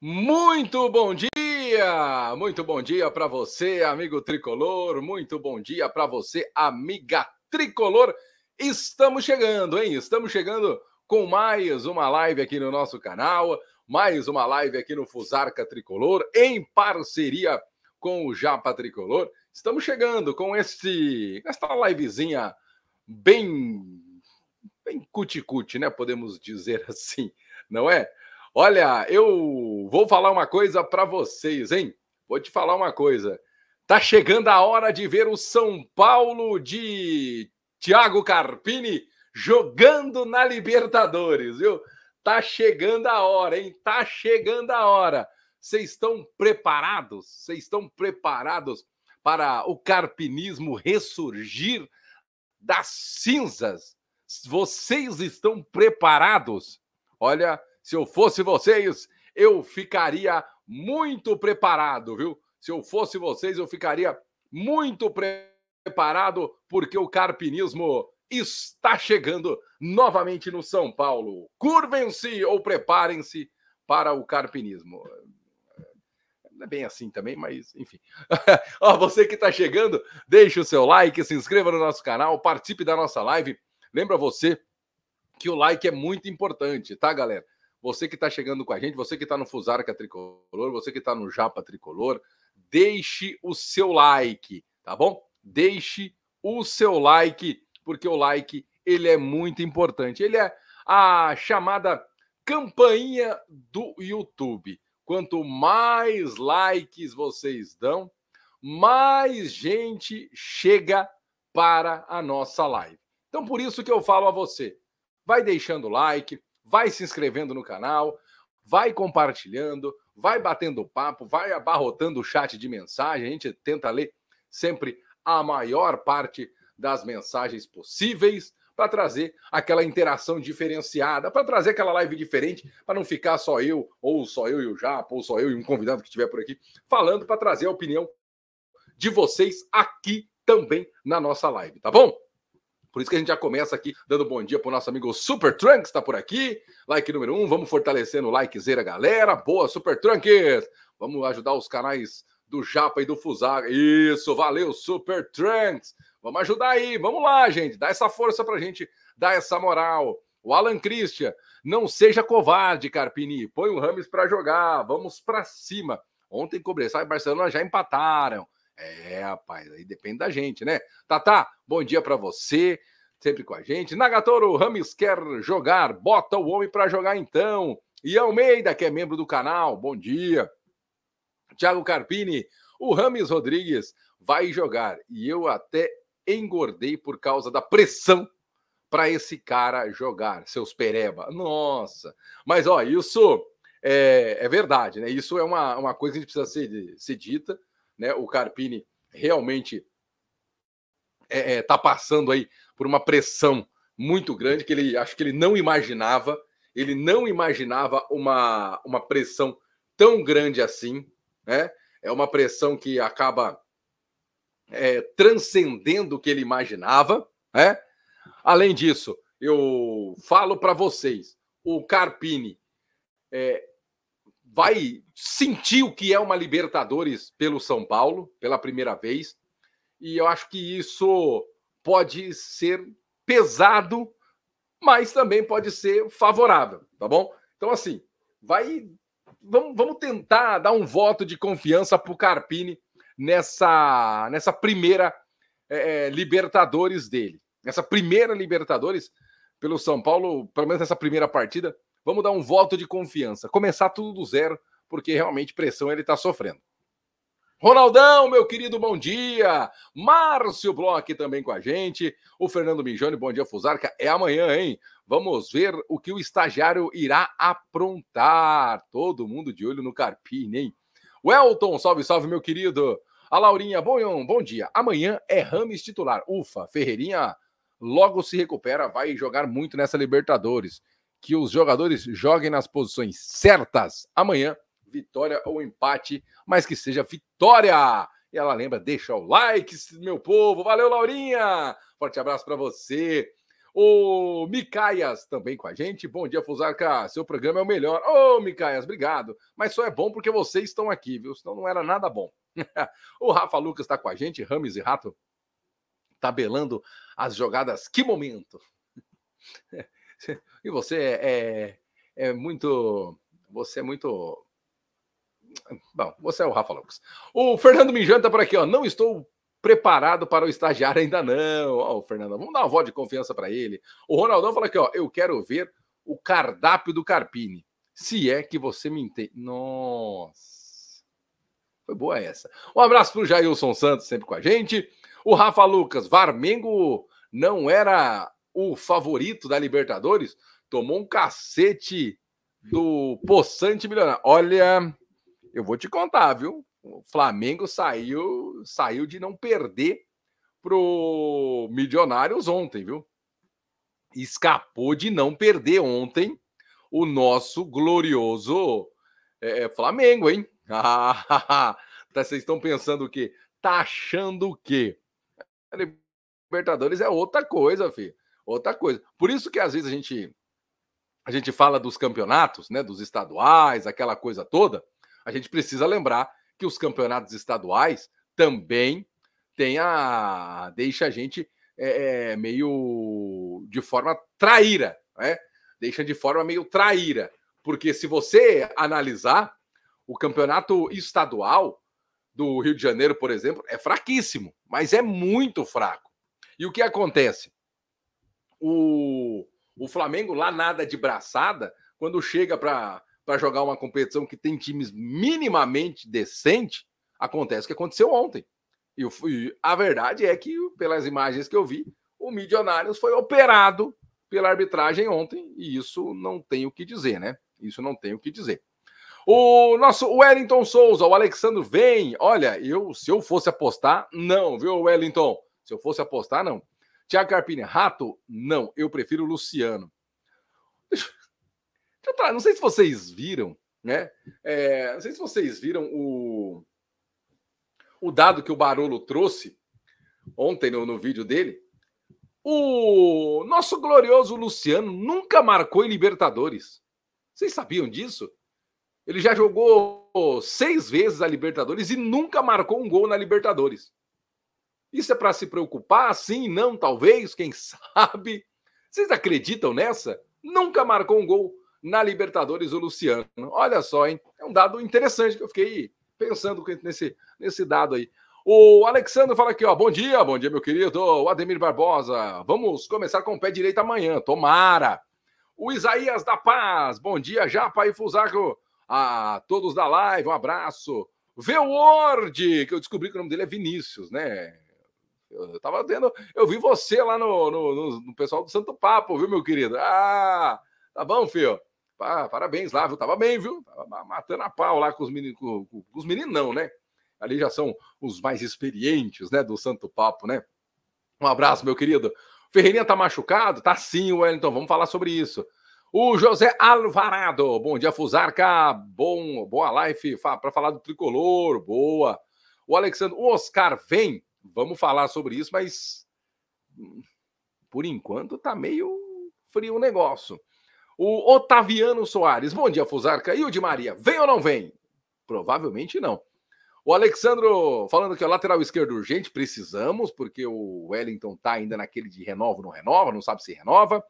Muito bom dia! Muito bom dia para você, amigo tricolor. Muito bom dia para você, amiga tricolor. Estamos chegando, hein? Estamos chegando com mais uma live aqui no nosso canal, mais uma live aqui no Fusarca Tricolor, em parceria com o Japa Tricolor. Estamos chegando com esta livezinha bem, bem cuticute, né? Podemos dizer assim, não é? Olha, eu vou falar uma coisa para vocês, hein? Vou te falar uma coisa. Tá chegando a hora de ver o São Paulo de Thiago Carpini jogando na Libertadores, viu? Tá chegando a hora, hein? Tá chegando a hora. Vocês estão preparados? Vocês estão preparados para o carpinismo ressurgir das cinzas? Vocês estão preparados? Olha, se eu fosse vocês, eu ficaria muito preparado, viu? Se eu fosse vocês, eu ficaria muito preparado, porque o carpinismo está chegando novamente no São Paulo. Curvem-se ou preparem-se para o carpinismo. Não é bem assim também, mas enfim. Ó, você que está chegando, deixe o seu like, se inscreva no nosso canal, participe da nossa live. Lembra você que o like é muito importante, tá, galera? Você que está chegando com a gente, você que está no Fusarca Tricolor, você que está no Japa Tricolor, deixe o seu like, tá bom? Deixe o seu like, porque o like ele é muito importante. Ele é a chamada campainha do YouTube. Quanto mais likes vocês dão, mais gente chega para a nossa live. Então, por isso que eu falo a você: vai deixando like, vai se inscrevendo no canal, vai compartilhando, vai batendo papo, vai abarrotando o chat de mensagem. A gente tenta ler sempre a maior parte das mensagens possíveis para trazer aquela interação diferenciada, para trazer aquela live diferente, para não ficar só eu, ou só eu e o Japa, ou só eu e um convidado que estiver por aqui, falando para trazer a opinião de vocês aqui também na nossa live, tá bom? Por isso que a gente já começa aqui dando bom dia para o nosso amigo Super Trunks que está por aqui. Like número um, vamos fortalecendo o likezeira, galera. Boa, Super Trunks! Vamos ajudar os canais do Japa e do Fusaga. Isso, valeu, Super Trunks! Vamos ajudar aí, vamos lá, gente. Dá essa força para a gente, dá essa moral. O Alan Christian, não seja covarde, Carpini. Põe o Rames para jogar, vamos para cima. Ontem, Cobreçal e Barcelona já empataram. É, rapaz, aí depende da gente, né? Tatá, bom dia para você, sempre com a gente. Nagatoro Rames quer jogar, bota o homem para jogar então. E Almeida, que é membro do canal, bom dia. Thiago Carpini, o Rames Rodrigues vai jogar. E eu até engordei por causa da pressão para esse cara jogar, seus pereba. Nossa! Mas, ó, isso é, é verdade, né? Isso é uma, uma coisa que precisa ser, ser dita né? O Carpini realmente está é, é tá passando aí por uma pressão muito grande que ele acho que ele não imaginava. Ele não imaginava uma, uma pressão tão grande assim, né? É uma pressão que acaba é, transcendendo o que ele imaginava, né? Além disso, eu falo para vocês, o Carpini é, vai sentir o que é uma Libertadores pelo São Paulo, pela primeira vez. E eu acho que isso pode ser pesado, mas também pode ser favorável, tá bom? Então, assim, vai. Vamos, vamos tentar dar um voto de confiança para o Carpini nessa, nessa primeira é, é Libertadores dele. Nessa primeira Libertadores pelo São Paulo, pelo menos nessa primeira partida, Vamos dar um voto de confiança. Começar tudo do zero, porque realmente pressão ele está sofrendo. Ronaldão, meu querido, bom dia. Márcio Bloch também com a gente. O Fernando Mijone, bom dia, Fusarca. É amanhã, hein? Vamos ver o que o estagiário irá aprontar. Todo mundo de olho no Carpini, hein? Welton, salve, salve, meu querido. A Laurinha, bom, bom dia. Amanhã é Rames titular. Ufa, Ferreirinha logo se recupera, vai jogar muito nessa Libertadores que os jogadores joguem nas posições certas. Amanhã, vitória ou empate, mas que seja vitória. E ela lembra, deixa o like, meu povo. Valeu, Laurinha. Forte abraço para você. O Micaias também com a gente. Bom dia, Fusarca. Seu programa é o melhor. Ô, Micaias, obrigado. Mas só é bom porque vocês estão aqui, viu? Senão não era nada bom. o Rafa Lucas está com a gente. Rames e Rato tabelando as jogadas. Que momento! E você é, é, é muito. Você é muito. Bom, você é o Rafa Lucas. O Fernando Mijanta tá por aqui, ó. Não estou preparado para o estagiário ainda não. Ó, o Fernando, vamos dar uma voz de confiança para ele. O Ronaldão fala aqui, ó, eu quero ver o cardápio do Carpini. Se é que você me entende. Nossa. Foi boa essa. Um abraço para o Jailson Santos, sempre com a gente. O Rafa Lucas, Varmengo não era o favorito da Libertadores, tomou um cacete do Poçante Milionário. Olha, eu vou te contar, viu? O Flamengo saiu, saiu de não perder pro Milionários ontem, viu? Escapou de não perder ontem o nosso glorioso é, é Flamengo, hein? Tá, vocês estão pensando o quê? Tá achando o quê? Libertadores é outra coisa, filho outra coisa. Por isso que às vezes a gente a gente fala dos campeonatos, né, dos estaduais, aquela coisa toda, a gente precisa lembrar que os campeonatos estaduais também tem a deixa a gente é, é, meio de forma traíra, né? Deixa de forma meio traíra, porque se você analisar o campeonato estadual do Rio de Janeiro, por exemplo, é fraquíssimo, mas é muito fraco. E o que acontece? o, o Flamengo lá nada de braçada, quando chega para jogar uma competição que tem times minimamente decente, acontece o que aconteceu ontem. E, e a verdade é que, pelas imagens que eu vi, o Milionários foi operado pela arbitragem ontem, e isso não tem o que dizer, né? Isso não tem o que dizer. O nosso Wellington Souza, o Alexandre vem. Olha, eu se eu fosse apostar, não, viu, Wellington? Se eu fosse apostar, não. Tiago Carpini, rato? Não, eu prefiro Luciano. Deixa, deixa não sei se vocês viram, né? É, não sei se vocês viram o, o dado que o Barolo trouxe ontem no, no vídeo dele. O nosso glorioso Luciano nunca marcou em Libertadores. Vocês sabiam disso? Ele já jogou seis vezes a Libertadores e nunca marcou um gol na Libertadores. Isso é para se preocupar? Sim, não, talvez, quem sabe? Vocês acreditam nessa? Nunca marcou um gol na Libertadores o Luciano. Olha só, hein? É um dado interessante que eu fiquei pensando nesse, nesse dado aí. O Alexandre fala aqui, ó. Bom dia, bom dia, meu querido. O Ademir Barbosa. Vamos começar com o pé direito amanhã, tomara. O Isaías da Paz. Bom dia, Japa e Fusaco. A todos da live, um abraço. Vê o Word, que eu descobri que o nome dele é Vinícius, né? Eu tava vendo Eu vi você lá no, no, no pessoal do Santo Papo, viu, meu querido? Ah, tá bom, filho. parabéns lá, viu? Tava bem, viu? Tava matando a pau lá com os meninos. Com, com, os meninos, não, né? Ali já são os mais experientes, né? Do Santo Papo, né? Um abraço, meu querido. Ferreirinha tá machucado? Tá sim, Wellington. Vamos falar sobre isso. O José Alvarado. Bom dia, Fusarca. Bom, boa live para falar do tricolor. Boa. O Alexandre. O Oscar vem vamos falar sobre isso, mas hum, por enquanto tá meio frio o negócio. O Otaviano Soares, bom dia, Fusarca. E o de Maria, vem ou não vem? Provavelmente não. O Alexandro falando que o lateral esquerdo urgente, precisamos, porque o Wellington tá ainda naquele de renova ou não renova, não sabe se renova.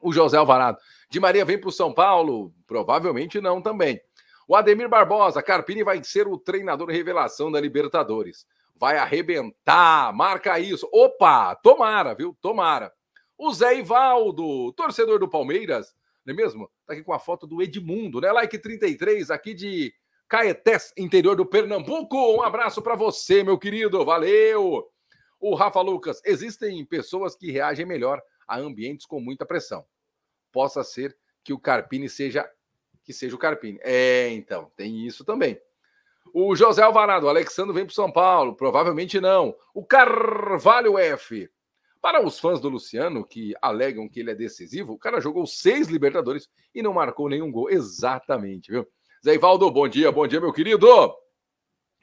O José Alvarado, de Maria vem para o São Paulo? Provavelmente não também. O Ademir Barbosa, Carpini vai ser o treinador revelação da Libertadores vai arrebentar, marca isso. Opa, tomara, viu? Tomara. O Zé Ivaldo, torcedor do Palmeiras, não é mesmo? Tá aqui com a foto do Edmundo, né? Like 33, aqui de Caetés, interior do Pernambuco. Um abraço para você, meu querido. Valeu. O Rafa Lucas, existem pessoas que reagem melhor a ambientes com muita pressão. Possa ser que o Carpini seja que seja o Carpini. É, então, tem isso também. O José Alvarado, o Alexandre vem para São Paulo? Provavelmente não. O Carvalho F. Para os fãs do Luciano, que alegam que ele é decisivo, o cara jogou seis Libertadores e não marcou nenhum gol. Exatamente, viu? Zé Ivaldo, bom dia, bom dia, meu querido.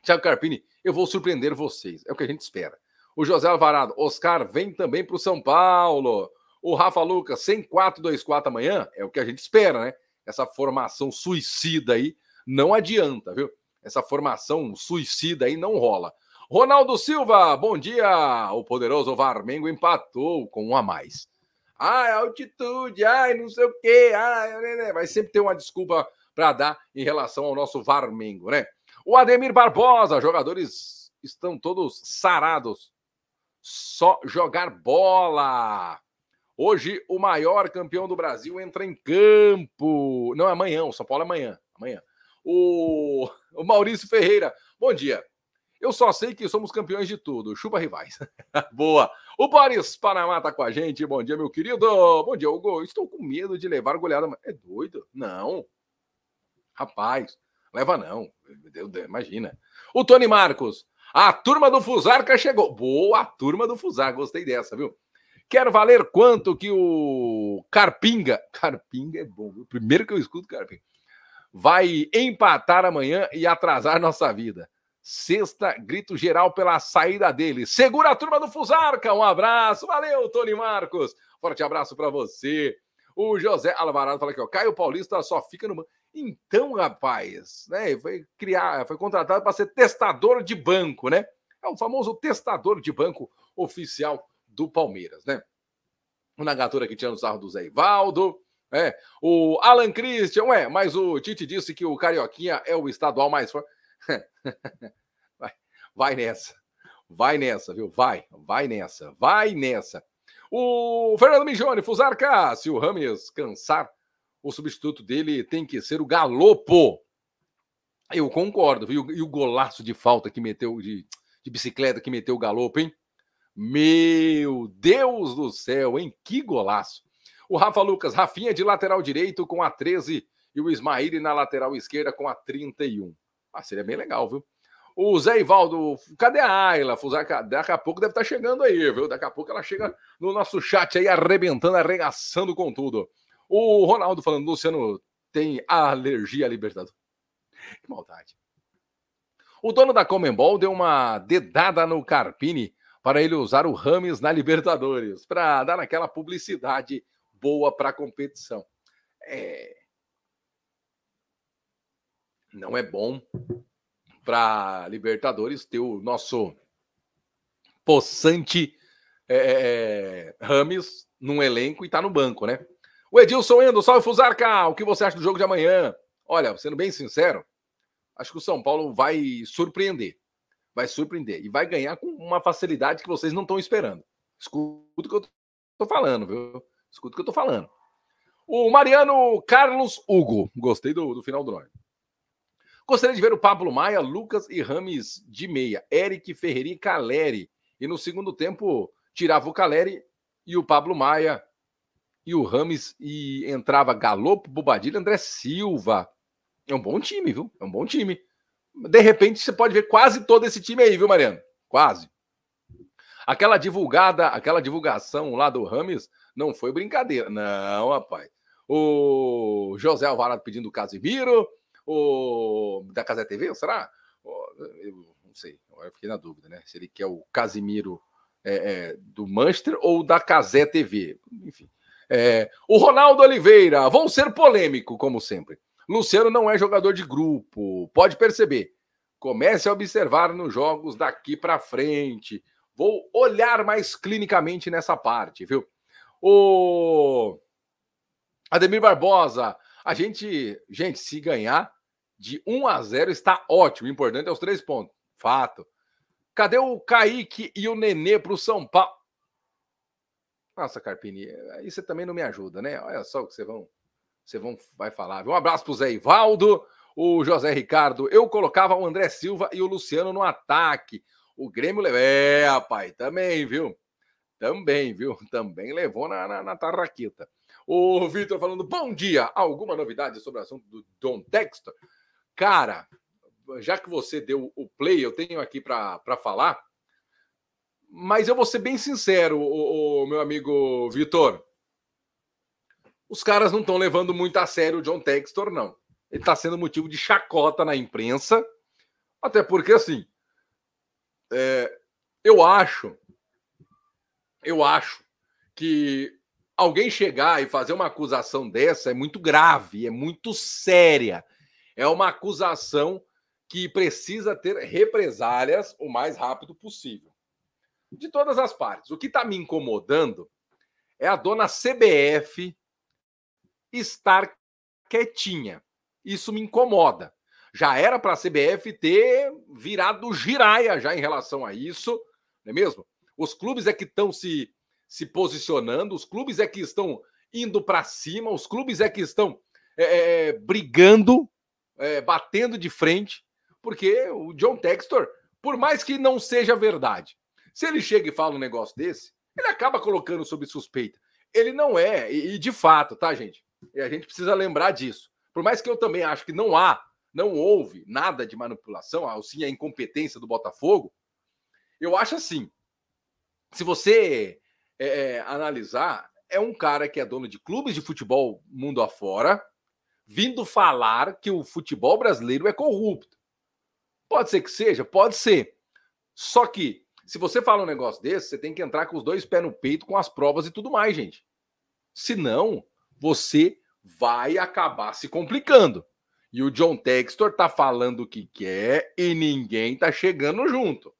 Tiago Carpini, eu vou surpreender vocês. É o que a gente espera. O José Alvarado, Oscar vem também para o São Paulo. O Rafa Lucas, 10424 amanhã, é o que a gente espera, né? Essa formação suicida aí não adianta, viu? essa formação suicida aí não rola. Ronaldo Silva, bom dia! O poderoso Varmengo empatou com um a mais. Ah, é altitude, ai, não sei o quê, ai, né, né, né. vai sempre ter uma desculpa para dar em relação ao nosso Varmengo, né? O Ademir Barbosa, jogadores estão todos sarados. Só jogar bola. Hoje o maior campeão do Brasil entra em campo. Não, amanhã, o São Paulo é amanhã, amanhã o, o Maurício Ferreira. Bom dia. Eu só sei que somos campeões de tudo. Chupa rivais. Boa. O Boris Panamá tá com a gente. Bom dia, meu querido. Bom dia, Hugo. Estou com medo de levar goleada. É doido? Não. Rapaz, leva não. Imagina. O Tony Marcos. A turma do Fusarca chegou. Boa, a turma do Fusarca. Gostei dessa, viu? Quer valer quanto que o Carpinga. Carpinga é bom, viu? Primeiro que eu escuto Carpinga vai empatar amanhã e atrasar nossa vida. Sexta, grito geral pela saída dele. Segura a turma do Fusarca. Um abraço. Valeu, Tony Marcos. Forte abraço para você. O José Alvarado fala aqui, ó. Caio Paulista só fica no. Então, rapaz, né? Foi criar, foi contratado para ser testador de banco, né? É o famoso testador de banco oficial do Palmeiras, né? O Nagatura aqui tirando o sarro do Zé Ivaldo. É. O Alan Christian, ué, mas o Tite disse que o Carioquinha é o estadual mais forte. vai, vai nessa. Vai nessa, viu? Vai, vai nessa, vai nessa. O Fernando Mijone, Fusarca, se o Rames cansar, o substituto dele tem que ser o Galopo. Eu concordo, viu? E o golaço de falta que meteu, de, de bicicleta que meteu o Galopo, hein? Meu Deus do céu, hein? Que golaço! O Rafa Lucas, Rafinha de lateral direito com a 13 e o Ismaili na lateral esquerda com a 31. Ah, seria bem legal, viu? O Zé Ivaldo, cadê a Ayla? Ah, daqui a pouco deve estar tá chegando aí, viu? Daqui a pouco ela chega no nosso chat aí, arrebentando, arregaçando com tudo. O Ronaldo falando, Luciano tem alergia à Libertadores. Que maldade. O dono da Comembol deu uma dedada no Carpini para ele usar o Rames na Libertadores, para dar aquela publicidade boa para a competição. É... Não é bom para Libertadores ter o nosso possante é, é, é, Rames num elenco e tá no banco, né? O Edilson Endo, salve Fusarca! O que você acha do jogo de amanhã? Olha, sendo bem sincero, acho que o São Paulo vai surpreender. Vai surpreender. E vai ganhar com uma facilidade que vocês não estão esperando. Escuta o que eu tô falando, viu? Escuta o que eu tô falando. O Mariano Carlos Hugo. Gostei do, do final do nome. Gostaria de ver o Pablo Maia, Lucas e Rames de meia, Eric Ferreira e Caleri. E no segundo tempo, tirava o Caleri e o Pablo Maia e o Rames e entrava Galopo, Bobadilha, André Silva. É um bom time, viu? É um bom time. De repente, você pode ver quase todo esse time aí, viu, Mariano? Quase. Aquela divulgada, aquela divulgação lá do Rames não foi brincadeira. Não, rapaz. O José Alvarado pedindo o Casimiro. O da Casé TV, será? Eu não sei. eu fiquei na dúvida, né? Se ele quer o Casimiro é, é, do Manchester ou da Casé TV. Enfim. É, o Ronaldo Oliveira, vão ser polêmico, como sempre. Luciano não é jogador de grupo, pode perceber. Comece a observar nos jogos daqui para frente. Vou olhar mais clinicamente nessa parte, viu? O Ademir Barbosa, a gente, gente, se ganhar de 1 a 0 está ótimo. O importante é os três pontos. Fato. Cadê o Kaique e o Nenê para o São Paulo? Nossa, Carpini, aí você também não me ajuda, né? Olha só o que vocês vão, você vão, vai falar. Um abraço para o Zé Ivaldo, o José Ricardo. Eu colocava o André Silva e o Luciano no ataque. O Grêmio. É, rapaz, também, viu? Também, viu? Também levou na, na, na tarraqueta. O Vitor falando, bom dia! Alguma novidade sobre o assunto do Don Textor? Cara, já que você deu o play, eu tenho aqui para falar, mas eu vou ser bem sincero, o, o meu amigo Vitor. Os caras não estão levando muito a sério o John Textor, não. Ele está sendo motivo de chacota na imprensa, até porque, assim, é, eu acho eu acho que alguém chegar e fazer uma acusação dessa é muito grave, é muito séria. É uma acusação que precisa ter represálias o mais rápido possível. De todas as partes. O que está me incomodando é a dona CBF estar quietinha. Isso me incomoda. Já era para a CBF ter virado giraia já em relação a isso, não é mesmo? Os clubes é que estão se, se posicionando, os clubes é que estão indo para cima, os clubes é que estão é, é, é, brigando, é, batendo de frente, porque o John Textor, por mais que não seja verdade, se ele chega e fala um negócio desse, ele acaba colocando sob suspeita. Ele não é, e, e de fato, tá, gente? E a gente precisa lembrar disso. Por mais que eu também acho que não há, não houve nada de manipulação, ah, sim a incompetência do Botafogo, eu acho assim, se você é, analisar, é um cara que é dono de clubes de futebol mundo afora, vindo falar que o futebol brasileiro é corrupto. Pode ser que seja, pode ser. Só que, se você fala um negócio desse, você tem que entrar com os dois pés no peito, com as provas e tudo mais, gente. Senão, você vai acabar se complicando. E o John Textor tá falando o que quer e ninguém tá chegando junto.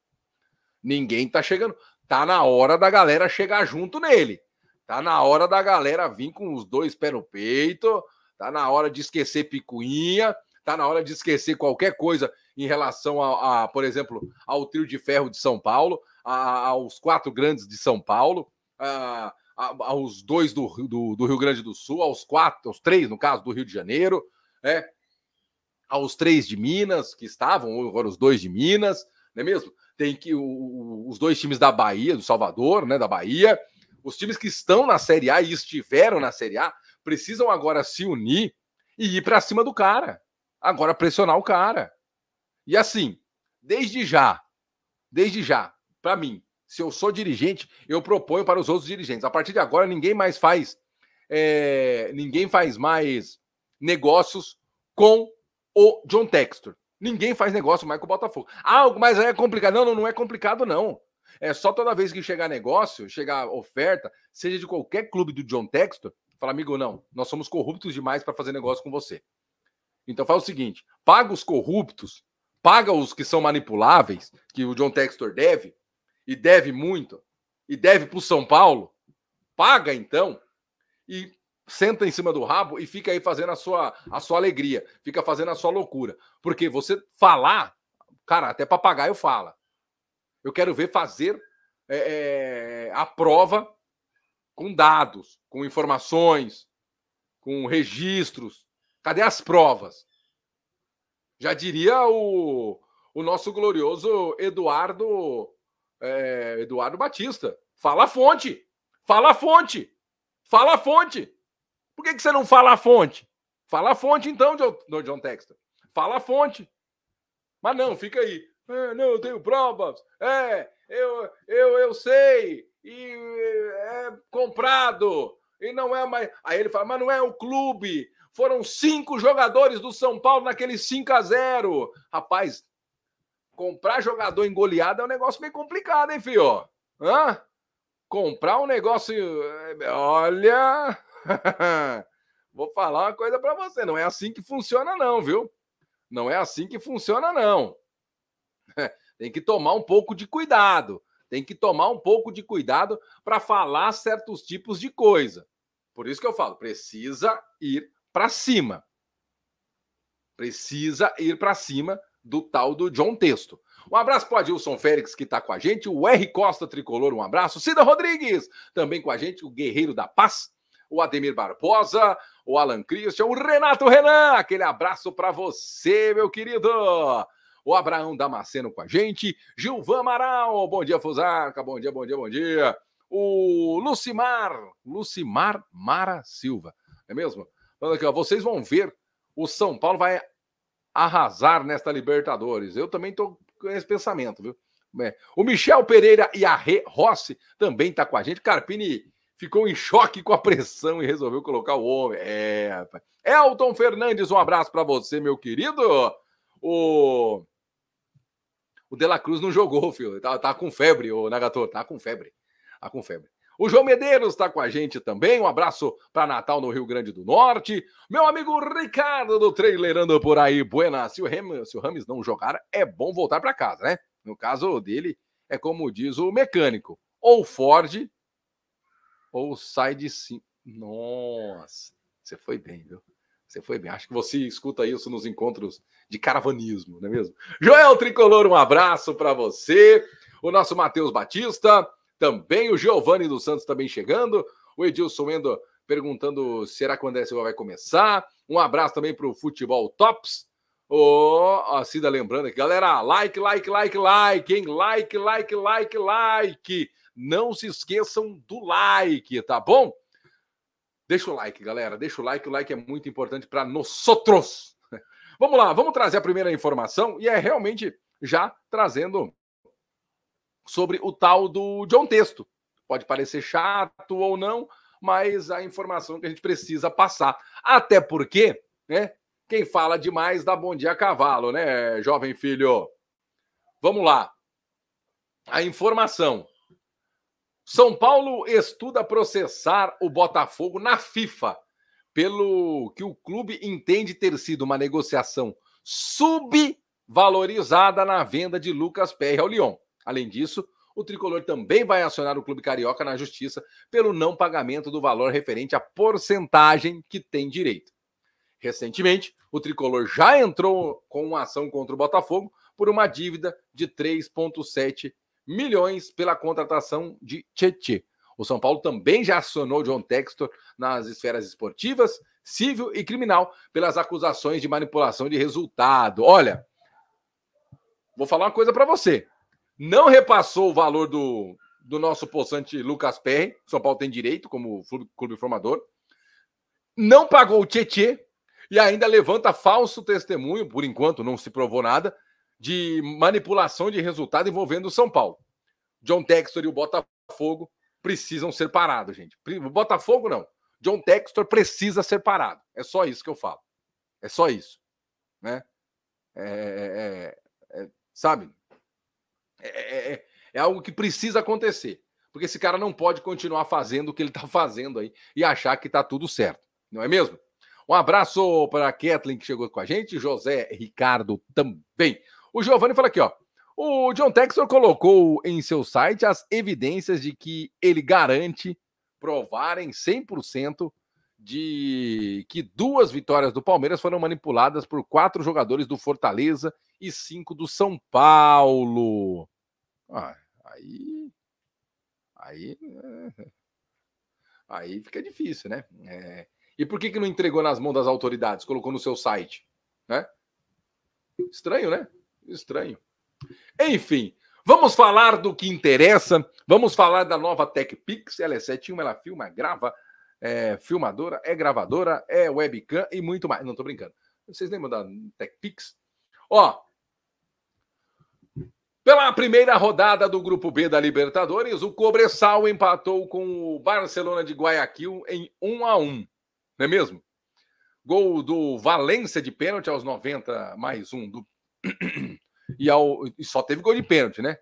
Ninguém tá chegando tá na hora da galera chegar junto nele. Tá na hora da galera vir com os dois pés no peito, tá na hora de esquecer picuinha, tá na hora de esquecer qualquer coisa em relação a, a por exemplo, ao trio de ferro de São Paulo, a, aos quatro grandes de São Paulo, a, aos dois do, do, do, Rio Grande do Sul, aos quatro, aos três, no caso, do Rio de Janeiro, é, aos três de Minas, que estavam, agora os dois de Minas, não é mesmo? tem que o, os dois times da Bahia, do Salvador, né, da Bahia, os times que estão na Série A e estiveram na Série A precisam agora se unir e ir para cima do cara. Agora pressionar o cara. E assim, desde já, desde já, para mim, se eu sou dirigente, eu proponho para os outros dirigentes. A partir de agora, ninguém mais faz, é, ninguém faz mais negócios com o John Textor. Ninguém faz negócio mais com o Botafogo. Ah, mas é complicado. Não, não, não é complicado, não. É só toda vez que chegar negócio, chegar oferta, seja de qualquer clube do John Textor, fala, amigo, não, nós somos corruptos demais para fazer negócio com você. Então faz o seguinte: paga os corruptos, paga os que são manipuláveis, que o John Textor deve, e deve muito, e deve para o São Paulo, paga então, e senta em cima do rabo e fica aí fazendo a sua, a sua alegria, fica fazendo a sua loucura. Porque você falar, cara, até papagaio fala. Eu quero ver fazer é, é, a prova com dados, com informações, com registros. Cadê as provas? Já diria o, o nosso glorioso Eduardo é, Eduardo Batista. Fala a fonte! Fala a fonte! Fala a fonte! Por que, que você não fala a fonte? Fala a fonte, então, John, John Textor. Fala a fonte. Mas não, fica aí. É, não, eu tenho provas. É, eu, eu, eu sei. E é, é comprado. E não é mais. Aí ele fala, mas não é o clube. Foram cinco jogadores do São Paulo naquele 5 a 0 Rapaz, comprar jogador engoleado é um negócio meio complicado, hein, filho? Hã? Comprar um negócio. É, olha. Vou falar uma coisa para você, não é assim que funciona não, viu? Não é assim que funciona não. Tem que tomar um pouco de cuidado. Tem que tomar um pouco de cuidado para falar certos tipos de coisa. Por isso que eu falo, precisa ir para cima. Precisa ir para cima do tal do John Texto. Um abraço para o Adilson Félix, que está com a gente, o R. Costa Tricolor, um abraço. Cida Rodrigues, também com a gente, o Guerreiro da Paz o Ademir Barbosa, o Alan Christian, o Renato Renan. Aquele abraço para você, meu querido. O Abraão Damasceno com a gente, Gilvan Amaral, bom dia, Fusarca, bom dia, bom dia, bom dia. O Lucimar, Lucimar Mara Silva, é mesmo? Falando aqui, ó, vocês vão ver, o São Paulo vai arrasar nesta Libertadores. Eu também estou com esse pensamento, viu? É, o Michel Pereira e a Rossi também está com a gente. Carpini ficou em choque com a pressão e resolveu colocar o homem. É, Elton Fernandes, um abraço para você, meu querido. O o De La Cruz não jogou, filho. Tá, tá com febre, o Nagator, tá com febre. Tá com febre. O João Medeiros está com a gente também. Um abraço para Natal, no Rio Grande do Norte. Meu amigo Ricardo do Trailerando por aí. Buena, se o, Rames, se o Rames não jogar, é bom voltar para casa, né? No caso dele, é como diz o mecânico. Ou Ford ou sai de cima. Nossa, você foi bem, viu? Você foi bem. Acho que você escuta isso nos encontros de caravanismo, não é mesmo? Joel Tricolor, um abraço para você. O nosso Matheus Batista, também o Giovanni dos Santos também chegando. O Edilson Endo perguntando será que o André Silva vai começar. Um abraço também para o Futebol Tops. Oh, a Cida lembrando aqui, galera, like, like, like, like, hein? Like, like, like, like. Não se esqueçam do like, tá bom? Deixa o like, galera. Deixa o like. O like é muito importante para nós outros. Vamos lá, vamos trazer a primeira informação e é realmente já trazendo sobre o tal do John Texto. Pode parecer chato ou não, mas a informação que a gente precisa passar. Até porque, né? Quem fala demais dá bom dia a cavalo, né, jovem filho? Vamos lá. A informação são Paulo estuda processar o Botafogo na FIFA, pelo que o clube entende ter sido uma negociação subvalorizada na venda de Lucas Perry ao Lyon. Além disso, o tricolor também vai acionar o clube carioca na justiça pelo não pagamento do valor referente à porcentagem que tem direito. Recentemente, o tricolor já entrou com uma ação contra o Botafogo por uma dívida de 3,7 milhões pela contratação de Tietê. O São Paulo também já acionou John Textor nas esferas esportivas, civil e criminal pelas acusações de manipulação de resultado. Olha, vou falar uma coisa para você. Não repassou o valor do, do nosso possante Lucas Perry. São Paulo tem direito como clube, clube formador. Não pagou o Tietê e ainda levanta falso testemunho, por enquanto não se provou nada, de manipulação de resultado envolvendo o São Paulo. John Textor e o Botafogo precisam ser parados, gente. O Botafogo não. John Textor precisa ser parado. É só isso que eu falo. É só isso. Né? É, é, é, é sabe? É, é, é algo que precisa acontecer. Porque esse cara não pode continuar fazendo o que ele está fazendo aí e achar que está tudo certo. Não é mesmo? Um abraço para a Kathleen que chegou com a gente, José Ricardo também. O Giovanni fala aqui, ó. O John Texor colocou em seu site as evidências de que ele garante provarem 100% de que duas vitórias do Palmeiras foram manipuladas por quatro jogadores do Fortaleza e cinco do São Paulo. Ah, aí. Aí. É, aí fica difícil, né? É, e por que, que não entregou nas mãos das autoridades? Colocou no seu site, né? Estranho, né? Estranho. Enfim, vamos falar do que interessa. Vamos falar da nova TechPix. Ela é 71, ela filma, grava, é filmadora, é gravadora, é webcam e muito mais. Não tô brincando. Vocês lembram da TechPix? Ó, pela primeira rodada do Grupo B da Libertadores, o Cobressal empatou com o Barcelona de Guayaquil em 1 a 1 não é mesmo? Gol do Valência de pênalti aos 90 mais um do E, ao, e só teve gol de pênalti, né?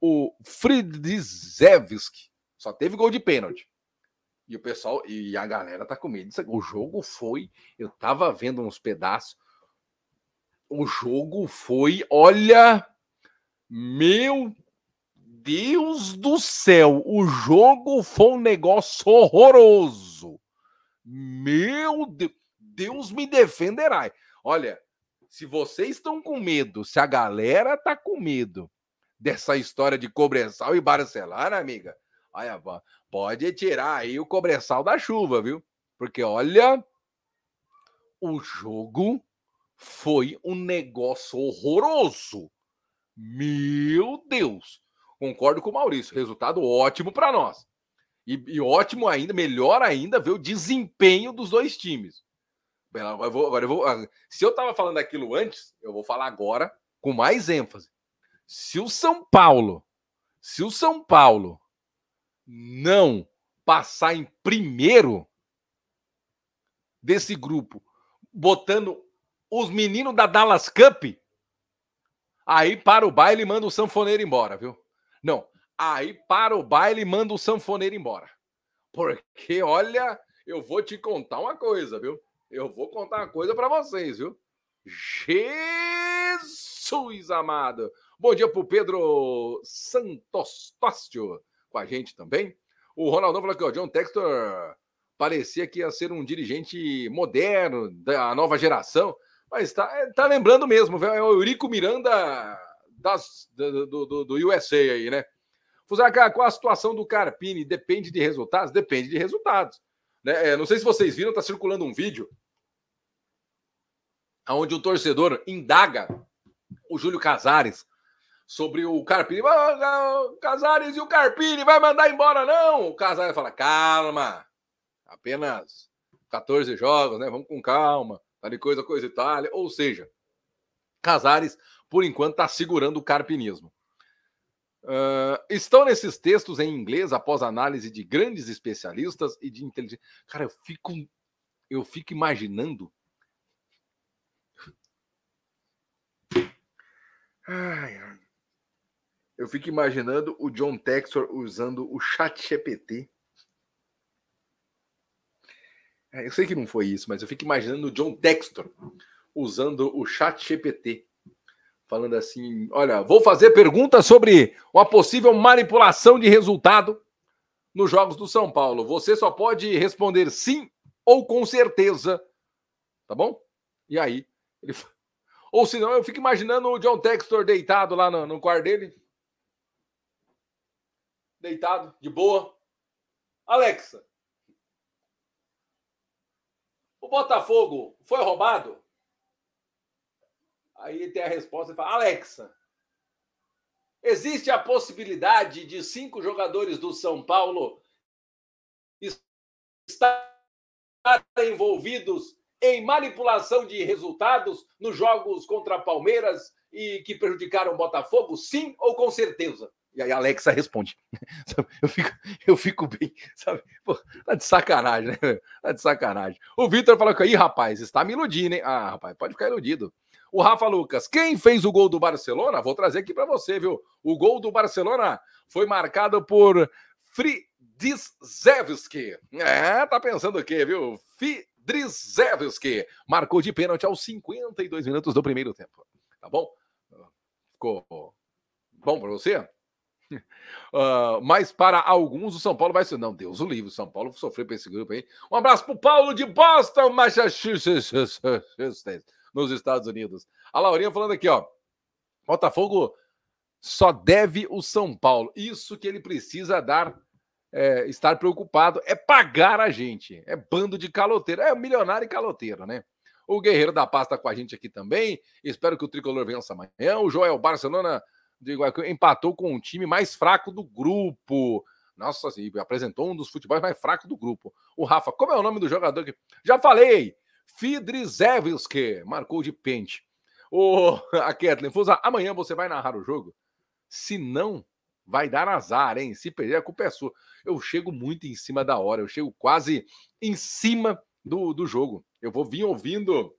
O Fridzewski só teve gol de pênalti. E o pessoal, e a galera tá com medo. O jogo foi. Eu tava vendo uns pedaços. O jogo foi. Olha. Meu Deus do céu. O jogo foi um negócio horroroso. Meu Deus. Deus me defenderá. Olha, se vocês estão com medo, se a galera tá com medo dessa história de Cobressal e Barcelona, amiga, olha, pode tirar aí o Cobressal da chuva, viu? Porque olha, o jogo foi um negócio horroroso. Meu Deus! Concordo com o Maurício. Resultado ótimo para nós. E, e, ótimo ainda, melhor ainda, ver o desempenho dos dois times. Eu vou, agora eu vou. Ah, se eu tava falando aquilo antes, eu vou falar agora com mais ênfase. Se o São Paulo, se o São Paulo não passar em primeiro desse grupo, botando os meninos da Dallas Cup, aí para o baile e manda o sanfoneiro embora, viu? Não, aí para o baile e manda o sanfoneiro embora. Porque olha, eu vou te contar uma coisa, viu? Eu vou contar uma coisa para vocês, viu? Jesus amado! Bom dia para o Pedro Santostócio com a gente também. O Ronaldão falou que o John Textor parecia que ia ser um dirigente moderno da nova geração, mas tá, é, tá lembrando mesmo, É o Eurico Miranda das, do, do, do USA aí, né? Fuzaka, qual a situação do Carpini? Depende de resultados? Depende de resultados. Né? É, não sei se vocês viram, está circulando um vídeo onde um torcedor indaga o Júlio Casares sobre o Carpini. Ah, ah, Casares e o Carpini, vai mandar embora não? O Casares fala, calma, apenas 14 jogos, né? Vamos com calma, tal tá de coisa, coisa e tal. Ou seja, Casares, por enquanto, está segurando o carpinismo. Uh, estão nesses textos em inglês após análise de grandes especialistas e de inteligência. Cara, eu fico, eu fico imaginando. Ai, eu fico imaginando o John Texor usando o Chat GPT. É, eu sei que não foi isso, mas eu fico imaginando o John Textor usando o Chat GPT falando assim: olha, vou fazer perguntas sobre uma possível manipulação de resultado nos Jogos do São Paulo. Você só pode responder sim ou com certeza. Tá bom? E aí? Ele... Ou senão eu fico imaginando o John Textor deitado lá no, no quarto dele. Deitado, de boa. Alexa, o Botafogo foi roubado? Aí tem a resposta e fala: Alexa, existe a possibilidade de cinco jogadores do São Paulo estarem envolvidos em manipulação de resultados nos jogos contra Palmeiras e que prejudicaram o Botafogo? Sim ou com certeza? E aí a Alexa responde. Eu fico, eu fico bem, sabe? Pô, tá de sacanagem, né? Tá de sacanagem. O Vitor falou que aí, rapaz, está me iludindo, hein? Ah, rapaz, pode ficar iludido o Rafa Lucas. Quem fez o gol do Barcelona? Vou trazer aqui para você, viu? O gol do Barcelona foi marcado por Fridzewski. É, tá pensando o quê, viu? Fridzewski marcou de pênalti aos 52 minutos do primeiro tempo. Tá bom? Ficou bom para você? Uh, mas para alguns o São Paulo vai ser. Não, Deus o livre, o São Paulo sofreu para esse grupo aí. Um abraço para o Paulo de Boston, Massachusetts nos Estados Unidos. A Laurinha falando aqui, ó. Botafogo só deve o São Paulo. Isso que ele precisa dar, é, estar preocupado, é pagar a gente. É bando de caloteiro. É milionário e caloteiro, né? O Guerreiro da Pasta com a gente aqui também. Espero que o Tricolor vença amanhã. O Joel Barcelona de é Guayaquil empatou com o time mais fraco do grupo. Nossa, apresentou um dos futebols mais fracos do grupo. O Rafa, como é o nome do jogador que. Já falei! Fidrizevski marcou de pente. Ô, oh, a Ketlin Fusa, amanhã você vai narrar o jogo? Se não, vai dar azar, hein? Se perder, a culpa é sua. Eu chego muito em cima da hora, eu chego quase em cima do, do jogo. Eu vou vir ouvindo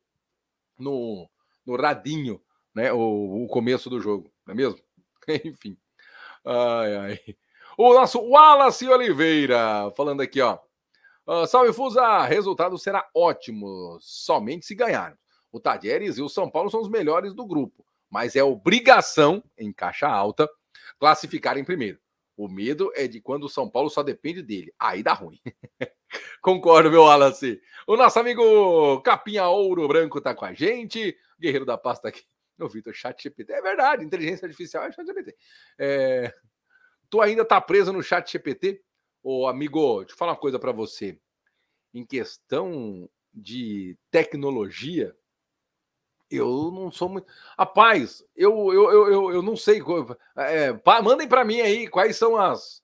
no, no radinho né, o, o começo do jogo, não é mesmo? Enfim. Ai, ai. O nosso Wallace Oliveira, falando aqui, ó. Uh, salve Fusa! Resultado será ótimo, somente se ganharmos. O Tadieres e o São Paulo são os melhores do grupo, mas é obrigação, em caixa alta, classificar em primeiro. O medo é de quando o São Paulo só depende dele. Aí dá ruim. Concordo, meu Wallace. O nosso amigo Capinha Ouro Branco tá com a gente. Guerreiro da Pasta aqui. O Vitor, chat GPT. É verdade, inteligência artificial é chat GPT. É... Tu ainda tá preso no chat GPT? Ô, amigo, deixa eu falar uma coisa para você. Em questão de tecnologia, eu não sou muito. Rapaz, eu, eu, eu, eu, eu não sei. É, mandem para mim aí quais são as,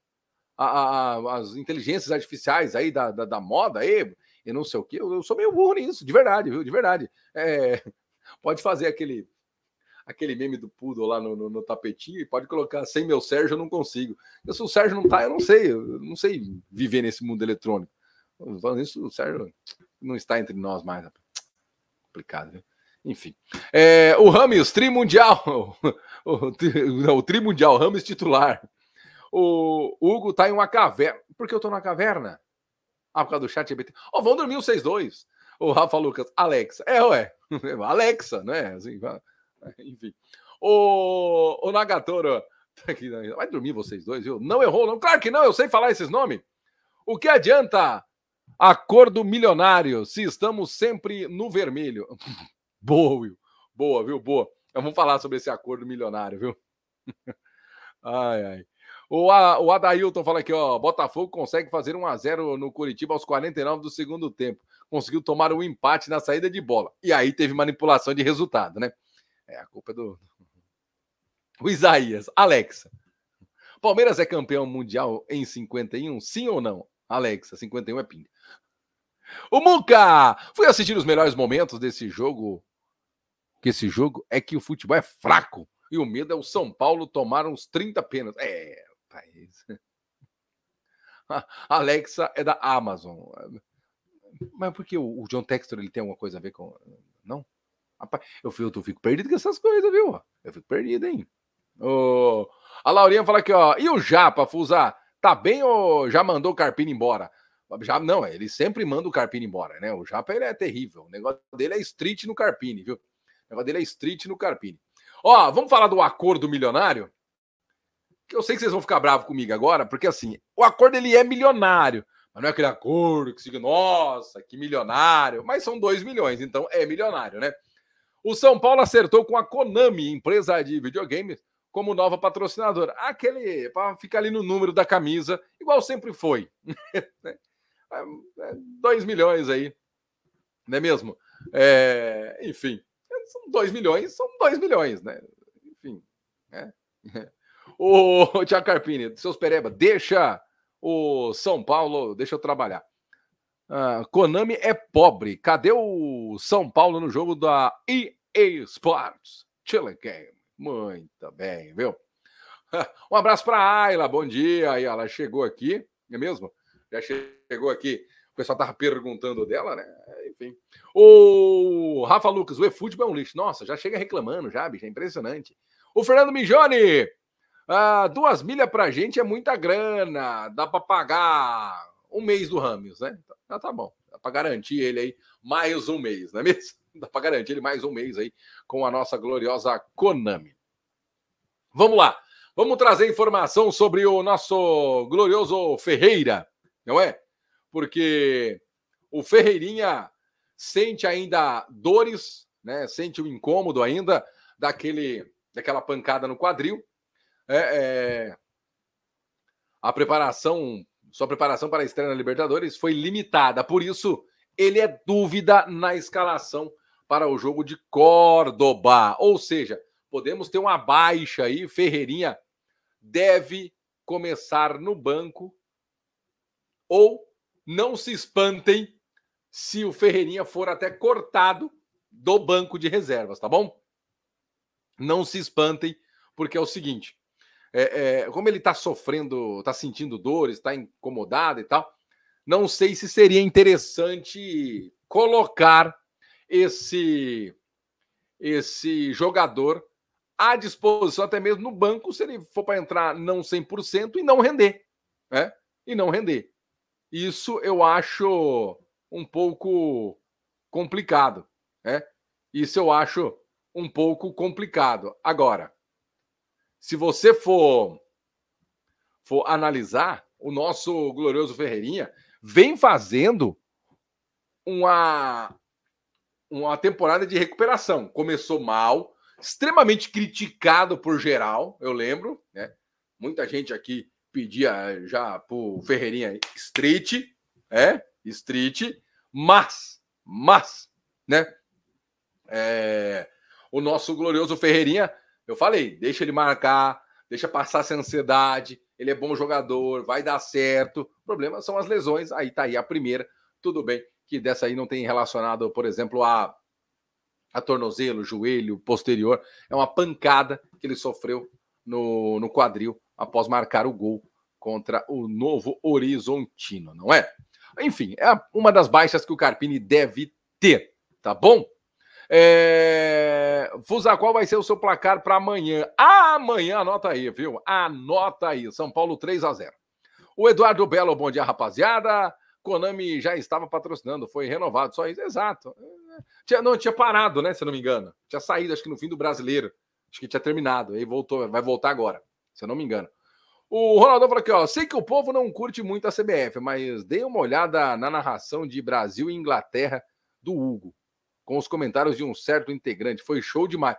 a, a, as inteligências artificiais aí da, da, da moda aí, e não sei o que. Eu, eu, sou meio burro nisso, de verdade, viu? De verdade. É, pode fazer aquele aquele meme do Poodle lá no, no, no, tapetinho e pode colocar sem meu Sérgio eu não consigo. Eu, se o Sérgio não tá, eu não sei, eu não sei viver nesse mundo eletrônico. Falando isso, o Sérgio não está entre nós mais. Complicado, viu? Enfim. É, o Rames, tri mundial. O, não, o tri mundial, Rames titular. O Hugo tá em uma caverna. Por que eu tô na caverna? Ah, por causa do chat GPT. Ó, oh, vão dormir os 6-2. O Rafa Lucas, Alexa. É, ué. Alexa, né? Assim, Enfim. O, o Nagatoro. Tá né? Vai dormir vocês dois, viu? Não errou, não. Claro que não, eu sei falar esses nomes. O que adianta acordo milionário se estamos sempre no vermelho? Boa, Will. Boa, viu? Boa. Vamos falar sobre esse acordo milionário, viu? Ai, ai. O, a, o Adailton fala aqui, ó. Botafogo consegue fazer 1 a 0 no Curitiba aos 49 do segundo tempo. Conseguiu tomar um empate na saída de bola. E aí teve manipulação de resultado, né? É a culpa é do. O Isaías, Alexa. Palmeiras é campeão mundial em 51, sim ou não? Alexa, 51 é pinga. O Muca! Fui assistir os melhores momentos desse jogo. Que esse jogo é que o futebol é fraco. E o medo é o São Paulo tomar uns 30 penas. É, país. Alexa é da Amazon. Mas por que o John Textor ele tem alguma coisa a ver com. Não? Rapaz, eu, fico, eu fico perdido com essas coisas, viu? Eu fico perdido, hein? Oh, a Laurinha fala aqui, ó. E o Japa, Fusar? Tá bem ou já mandou o Carpini embora? Já, não, ele sempre manda o Carpini embora, né? O Japa ele é terrível. O negócio dele é street no Carpini, viu? O negócio dele é street no Carpini. Ó, vamos falar do acordo milionário? Que eu sei que vocês vão ficar bravos comigo agora, porque assim, o acordo ele é milionário. Mas não é aquele acordo que se nossa, que milionário. Mas são 2 milhões, então é milionário, né? O São Paulo acertou com a Konami, empresa de videogames, como nova patrocinadora. Aquele para ficar ali no número da camisa, igual sempre foi. 2 né? é, é milhões aí, não é mesmo? É, enfim, são 2 milhões, são 2 milhões, né? Enfim. É. O Tiago Carpini, seus pereba, deixa o São Paulo, deixa eu trabalhar. Ah, Konami é pobre. Cadê o São Paulo no jogo da EA Sports? Chile Game. Muito bem, viu? Um abraço para Ayla, bom dia. Aí ela chegou aqui, é mesmo? Já chegou aqui. O pessoal estava perguntando dela, né? Enfim. O Rafa Lucas, o eFootball é um lixo. Nossa, já chega reclamando, já, bicho. É impressionante. O Fernando Mijone, ah, duas milhas a gente é muita grana. Dá para pagar um mês do Ramos, né? já então, ah, tá bom. Dá para garantir ele aí mais um mês, não é mesmo? Dá para garantir ele mais um mês aí com a nossa gloriosa Konami. Vamos lá. Vamos trazer informação sobre o nosso glorioso Ferreira, não é? Porque o Ferreirinha sente ainda dores, né? Sente o um incômodo ainda daquele, daquela pancada no quadril. É, é... A preparação sua preparação para a estreia na Libertadores foi limitada, por isso ele é dúvida na escalação para o jogo de Córdoba. Ou seja, podemos ter uma baixa aí. Ferreirinha deve começar no banco. Ou não se espantem se o Ferreirinha for até cortado do banco de reservas, tá bom? Não se espantem, porque é o seguinte: é, é, como ele está sofrendo, está sentindo dores, está incomodado e tal, não sei se seria interessante colocar esse esse jogador à disposição até mesmo no banco se ele for para entrar não 100% e não render, né? E não render. Isso eu acho um pouco complicado, né? Isso eu acho um pouco complicado. Agora, se você for, for analisar, o nosso glorioso Ferreirinha vem fazendo uma, uma temporada de recuperação. Começou mal, extremamente criticado por geral, eu lembro, né? Muita gente aqui pedia já pro Ferreirinha street, é, street, mas, mas, né? É, o nosso glorioso Ferreirinha eu falei, deixa ele marcar, deixa passar essa ansiedade, ele é bom jogador, vai dar certo. O problema são as lesões, aí tá aí a primeira, tudo bem, que dessa aí não tem relacionado, por exemplo, a, a tornozelo, joelho, posterior. É uma pancada que ele sofreu no, no quadril após marcar o gol contra o Novo Horizontino, não é? Enfim, é uma das baixas que o Carpini deve ter, tá bom? É... Fusa, qual vai ser o seu placar para amanhã? Ah, amanhã, anota aí, viu? Anota aí. São Paulo 3 a 0 O Eduardo Belo, bom dia, rapaziada. Konami já estava patrocinando, foi renovado, só isso. Exato. Tinha, não, tinha parado, né? Se não me engano. Tinha saído, acho que no fim do brasileiro. Acho que tinha terminado. Aí voltou, vai voltar agora, se eu não me engano. O Ronaldão falou aqui, ó. Sei que o povo não curte muito a CBF, mas dei uma olhada na narração de Brasil e Inglaterra do Hugo com os comentários de um certo integrante. Foi show demais.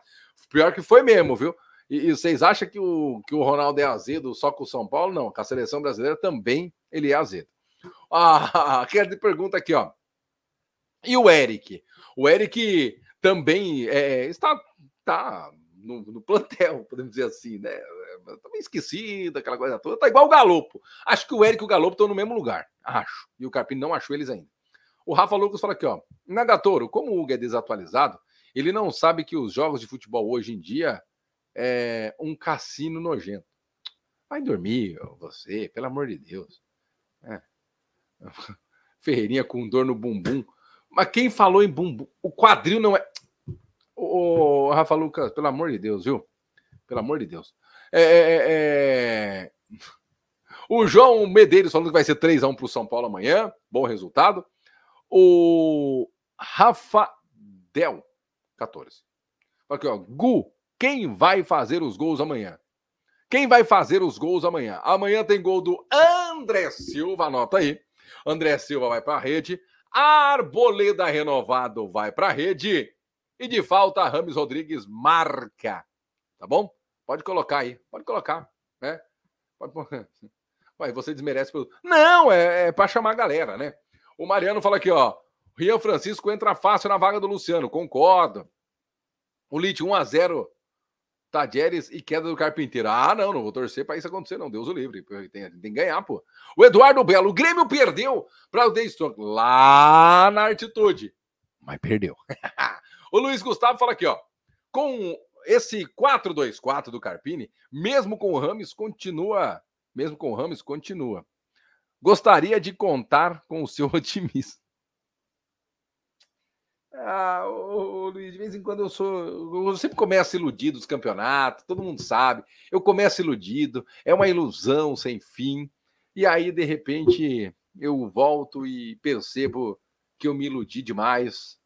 Pior que foi mesmo, viu? E, e vocês acham que o, que o Ronaldo é azedo só com o São Paulo? Não, com a seleção brasileira também ele é azedo. Ah, é de pergunta aqui, ó. E o Eric? O Eric também é, está, está no, no, plantel, podemos dizer assim, né? Tá meio esquecido, aquela coisa toda. Tá igual o Galopo. Acho que o Eric e o Galopo estão no mesmo lugar. Acho. E o Carpini não achou eles ainda. O Rafa Lucas fala aqui, ó. Nagatoro, como o Hugo é desatualizado, ele não sabe que os jogos de futebol hoje em dia é um cassino nojento. Vai dormir, você, pelo amor de Deus. É. Ferreirinha com dor no bumbum. Mas quem falou em bumbum? O quadril não é. Ô, Rafa Lucas, pelo amor de Deus, viu? Pelo amor de Deus. É, é, é... é. O João Medeiros falando que vai ser 3x1 para o São Paulo amanhã. Bom resultado. O Rafa Del, 14. Aqui, ó. Gu, quem vai fazer os gols amanhã? Quem vai fazer os gols amanhã? Amanhã tem gol do André Silva, anota aí. André Silva vai para a rede. Arboleda renovado vai para a rede. E de falta, Rames Rodrigues marca. Tá bom? Pode colocar aí. Pode colocar. Né? Pode... Ué, você desmerece. Pelo... Não, é, é para chamar a galera, né? O Mariano fala aqui, ó. Rian Francisco entra fácil na vaga do Luciano. Concordo. O Lite 1 a 0 Tadjeres e queda do Carpinteiro. Ah, não, não vou torcer para isso acontecer, não. Deus o livre. Tem, tem que ganhar, pô. O Eduardo Belo. O Grêmio perdeu para o Daystock lá na altitude. Mas perdeu. o Luiz Gustavo fala aqui, ó. Com esse 4-2-4 do Carpini, mesmo com o Rames, continua. Mesmo com o Rames, continua. Gostaria de contar com o seu otimismo. Ah, ô, ô, Luiz, de vez em quando eu sou. Eu sempre começo iludido os campeonatos, todo mundo sabe. Eu começo iludido, é uma ilusão sem fim. E aí, de repente, eu volto e percebo que eu me iludi demais.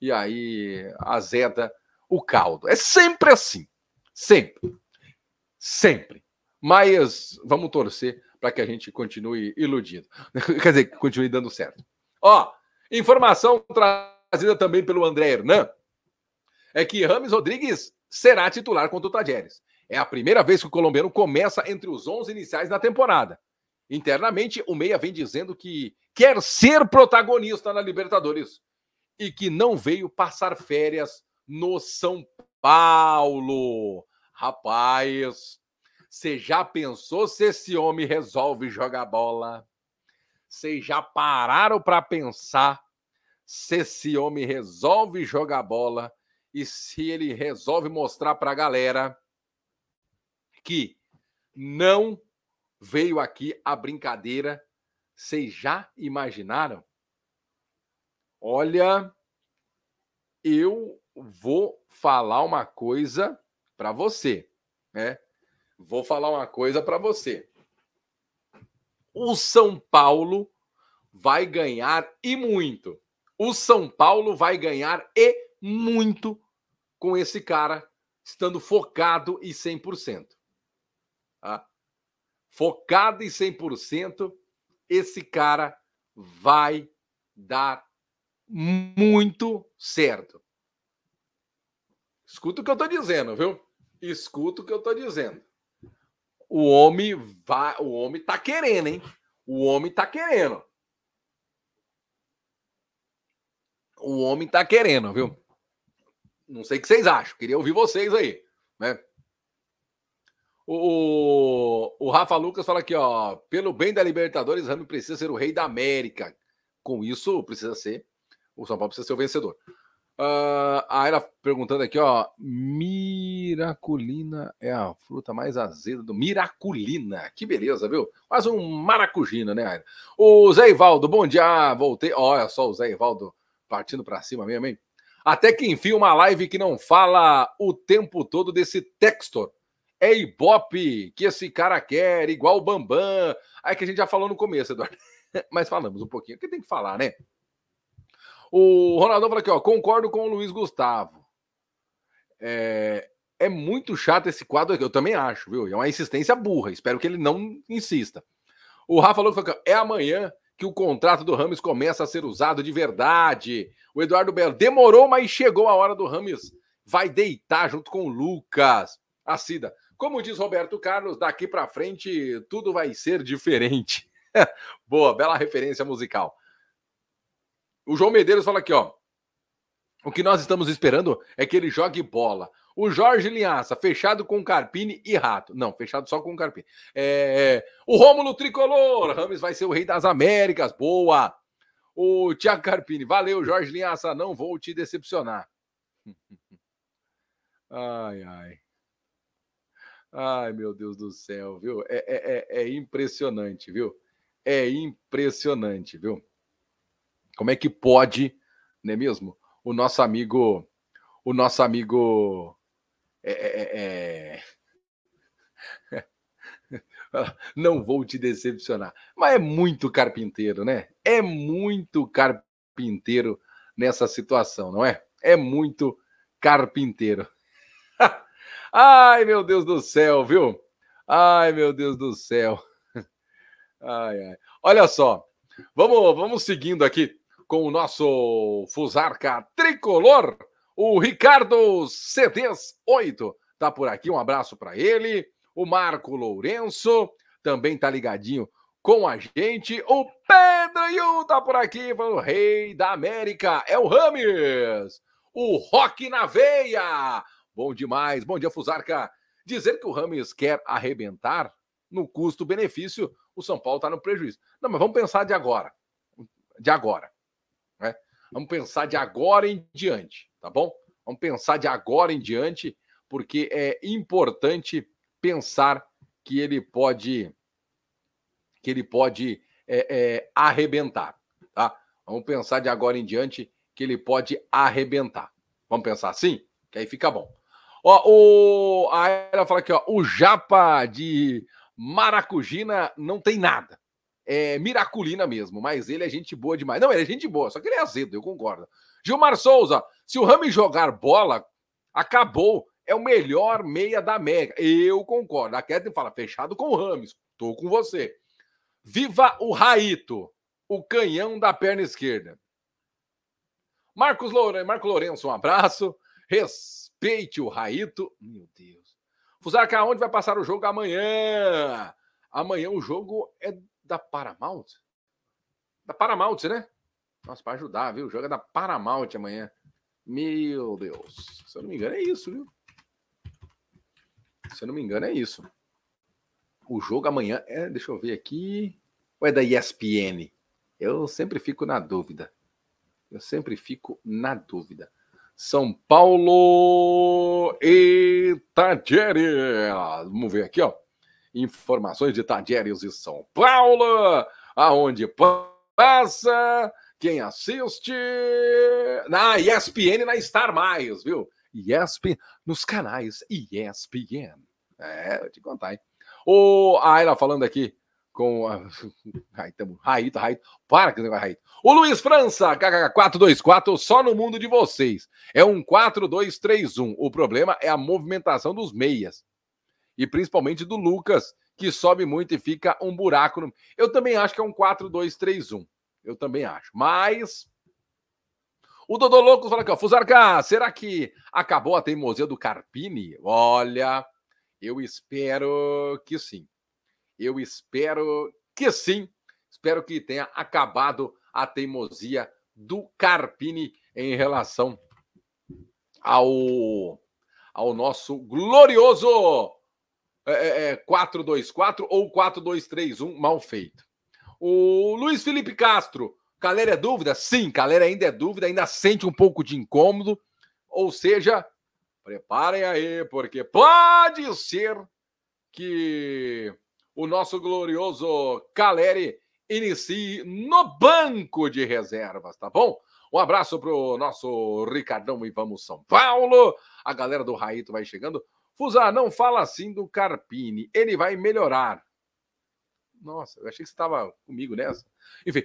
E aí azeda o caldo. É sempre assim. Sempre. Sempre. Mas vamos torcer para que a gente continue iludindo. Quer dizer, continue dando certo. Ó, informação trazida também pelo André Hernan é que Rames Rodrigues será titular contra o Tajeres. É a primeira vez que o colombiano começa entre os 11 iniciais da temporada. Internamente, o Meia vem dizendo que quer ser protagonista na Libertadores e que não veio passar férias no São Paulo. Rapaz, você já pensou se esse homem resolve jogar bola? Vocês já pararam para pensar se esse homem resolve jogar bola e se ele resolve mostrar para a galera que não veio aqui a brincadeira? Vocês já imaginaram? Olha, eu vou falar uma coisa para você, né? vou falar uma coisa para você. O São Paulo vai ganhar e muito. O São Paulo vai ganhar e muito com esse cara estando focado e 100%. Tá? Focado e 100%, esse cara vai dar muito certo. Escuta o que eu estou dizendo, viu? Escuta o que eu estou dizendo o homem vai, o homem tá querendo, hein? O homem tá querendo. O homem tá querendo, viu? Não sei o que vocês acham, queria ouvir vocês aí, né? O, o Rafa Lucas fala aqui, ó, pelo bem da Libertadores, Rami precisa ser o rei da América. Com isso, precisa ser o São Paulo precisa ser o vencedor. Uh, a Aira perguntando aqui, ó. Miraculina é a fruta mais azeda do. Miraculina, que beleza, viu? Quase um maracujina, né, Aira? O Zé Ivaldo, bom dia, ah, voltei. Olha só o Zé Ivaldo partindo para cima mesmo, hein? Até que enfim, uma live que não fala o tempo todo desse Textor. É Ibope que esse cara quer, igual o Bambam. Aí é que a gente já falou no começo, Eduardo. Mas falamos um pouquinho, porque tem que falar, né? O Ronaldão falou aqui, ó, concordo com o Luiz Gustavo. É, é muito chato esse quadro aqui, eu também acho, viu? É uma insistência burra, espero que ele não insista. O Rafa falou que é amanhã que o contrato do Rames começa a ser usado de verdade. O Eduardo Belo demorou, mas chegou a hora do Rames. Vai deitar junto com o Lucas. A Cida, como diz Roberto Carlos, daqui para frente tudo vai ser diferente. Boa, bela referência musical. O João Medeiros fala aqui, ó. O que nós estamos esperando é que ele jogue bola. O Jorge Linhaça, fechado com Carpini e Rato. Não, fechado só com Carpini. É... o Rômulo Tricolor. Rames vai ser o rei das Américas. Boa. O Thiago Carpini. Valeu, Jorge Linhaça. Não vou te decepcionar. Ai, ai. Ai, meu Deus do céu, viu? É, é, é, é impressionante, viu? É impressionante, viu? Como é que pode, não é mesmo? O nosso amigo, o nosso amigo é, é, é... é. não vou te decepcionar. Mas é muito carpinteiro, né? É muito carpinteiro nessa situação, não é? É muito carpinteiro. Ai, meu Deus do céu, viu? Ai, meu Deus do céu. Ai, ai. Olha só, vamos, vamos seguindo aqui com o nosso Fusarca tricolor, o Ricardo Cedes 8 tá por aqui, um abraço para ele, o Marco Lourenço também tá ligadinho com a gente, o Pedro Yu tá por aqui, o rei da América, é o Rames, o Rock na veia. Bom demais, bom dia Fusarca. Dizer que o Rames quer arrebentar no custo-benefício, o São Paulo está no prejuízo. Não, mas vamos pensar de agora. De agora. Né? Vamos pensar de agora em diante, tá bom? Vamos pensar de agora em diante, porque é importante pensar que ele pode que ele pode é, é, arrebentar, tá? Vamos pensar de agora em diante que ele pode arrebentar. Vamos pensar assim, que aí fica bom. Ó, o a Aira fala aqui, ó, o Japa de Maracujina não tem nada é, miraculina mesmo, mas ele é gente boa demais. Não, ele é gente boa, só que ele é azedo, eu concordo. Gilmar Souza, se o Rami jogar bola, acabou. É o melhor meia da América. Eu concordo. A Ketlin fala, fechado com o Rami, estou com você. Viva o Raito, o canhão da perna esquerda. Marcos Lourenço, Marco Lourenço, um abraço. Respeite o Raito. Meu Deus. Fusarca, onde vai passar o jogo amanhã? Amanhã o jogo é da Paramount? Da Paramount, né? Nossa, para ajudar, viu? Joga é da Paramount amanhã. Meu Deus. Se eu não me engano, é isso, viu? Se eu não me engano, é isso. O jogo amanhã é. Deixa eu ver aqui. Ou é da ESPN? Eu sempre fico na dúvida. Eu sempre fico na dúvida. São Paulo e Tadjeri. Vamos ver aqui, ó. Informações de Tadieres e São Paulo, aonde passa, quem assiste, na ESPN na Star Mais, viu? ESPN, nos canais ESPN. É, vou te contar, hein? O Aira falando aqui com a Raitamo, Raito, Raito, para que negócio Raito. O Luiz França, KKK424, só no mundo de vocês. É um 4-2-3-1. O problema é a movimentação dos meias e principalmente do Lucas, que sobe muito e fica um buraco. No... Eu também acho que é um 4-2-3-1. Eu também acho. Mas. O Dodô Loucos fala aqui, ó. Fusarca, será que acabou a teimosia do Carpini? Olha, eu espero que sim. Eu espero que sim. Espero que tenha acabado a teimosia do Carpini em relação ao, ao nosso glorioso é, é, 4-2-4 é, ou 4-2-3-1 mal feito. O Luiz Felipe Castro, Calera é dúvida? Sim, Calera ainda é dúvida, ainda sente um pouco de incômodo, ou seja, preparem aí, porque pode ser que o nosso glorioso Caleri inicie no banco de reservas, tá bom? Um abraço pro nosso Ricardão e vamos São Paulo. A galera do Raito vai chegando. Fusar, não fala assim do Carpini. Ele vai melhorar. Nossa, eu achei que você estava comigo nessa. Enfim.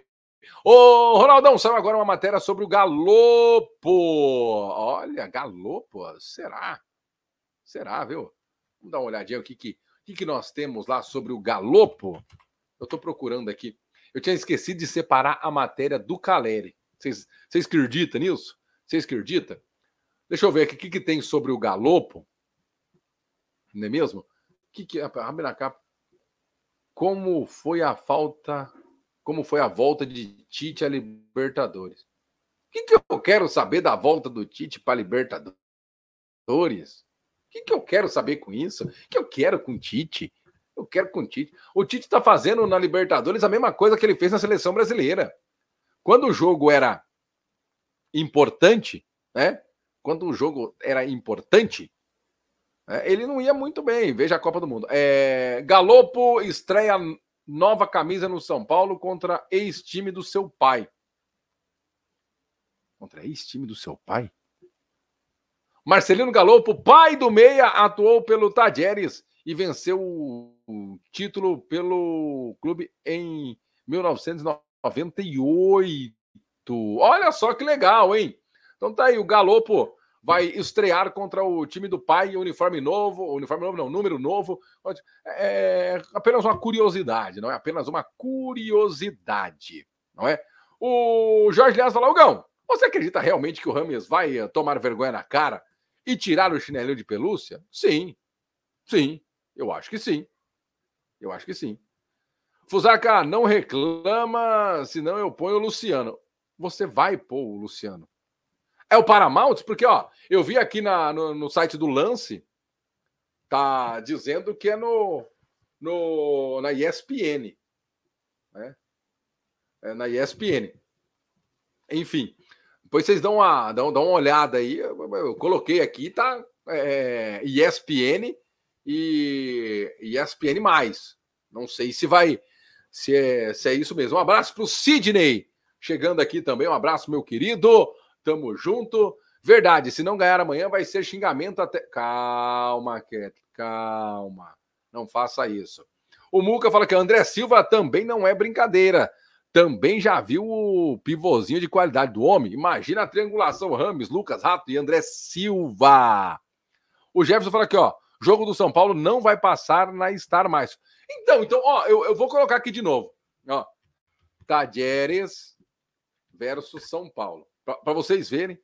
Ô, Ronaldão, saiu agora uma matéria sobre o Galopo. Olha, Galopo, será? Será, viu? Vamos dar uma olhadinha o que, que, que, que nós temos lá sobre o Galopo. Eu estou procurando aqui. Eu tinha esquecido de separar a matéria do Caleri. Vocês acreditam nisso? Vocês acreditam? Deixa eu ver aqui o que, que tem sobre o Galopo não é mesmo? Que que na Capa, como foi a falta, como foi a volta de Tite à Libertadores? O que, que eu quero saber da volta do Tite para a Libertadores? O que, que eu quero saber com isso? O que eu quero com o Tite? Eu quero com o Tite. O Tite está fazendo na Libertadores a mesma coisa que ele fez na seleção brasileira. Quando o jogo era importante, né? Quando o jogo era importante, é, ele não ia muito bem, veja a Copa do Mundo. É, Galopo estreia nova camisa no São Paulo contra ex-time do seu pai. Contra ex-time do seu pai? Marcelino Galopo, pai do Meia, atuou pelo Tajeres e venceu o título pelo clube em 1998. Olha só que legal, hein? Então tá aí o Galopo vai estrear contra o time do pai, uniforme novo, uniforme novo não, número novo. É, é apenas uma curiosidade, não é apenas uma curiosidade, não é? O Jorge Lias fala, Gão, você acredita realmente que o Rames vai eh, tomar vergonha na cara e tirar o chinelinho de pelúcia? Sim, sim, eu acho que sim. Eu acho que sim. Fusaka, não reclama, senão eu ponho o Luciano. Você vai pôr o Luciano. É o Paramount? Porque, ó, eu vi aqui na, no, no site do Lance, tá dizendo que é no, no na ESPN. Né? É na ESPN. Enfim, depois vocês dão uma, dão, dão uma olhada aí. Eu, eu coloquei aqui, tá? É, ESPN é, e ESPN. Não sei se vai. Se é, se é isso mesmo. Um abraço para o Sidney, chegando aqui também. Um abraço, meu querido. Tamo junto. Verdade, se não ganhar amanhã vai ser xingamento até. Calma, Cat, calma. Não faça isso. O Muca fala que André Silva também não é brincadeira. Também já viu o pivôzinho de qualidade do homem. Imagina a triangulação Rames, Lucas Rato e André Silva. O Jefferson fala aqui, ó. Jogo do São Paulo não vai passar na Star mais. Então, então, ó, eu, eu vou colocar aqui de novo. Ó, Tadieres versus São Paulo para vocês verem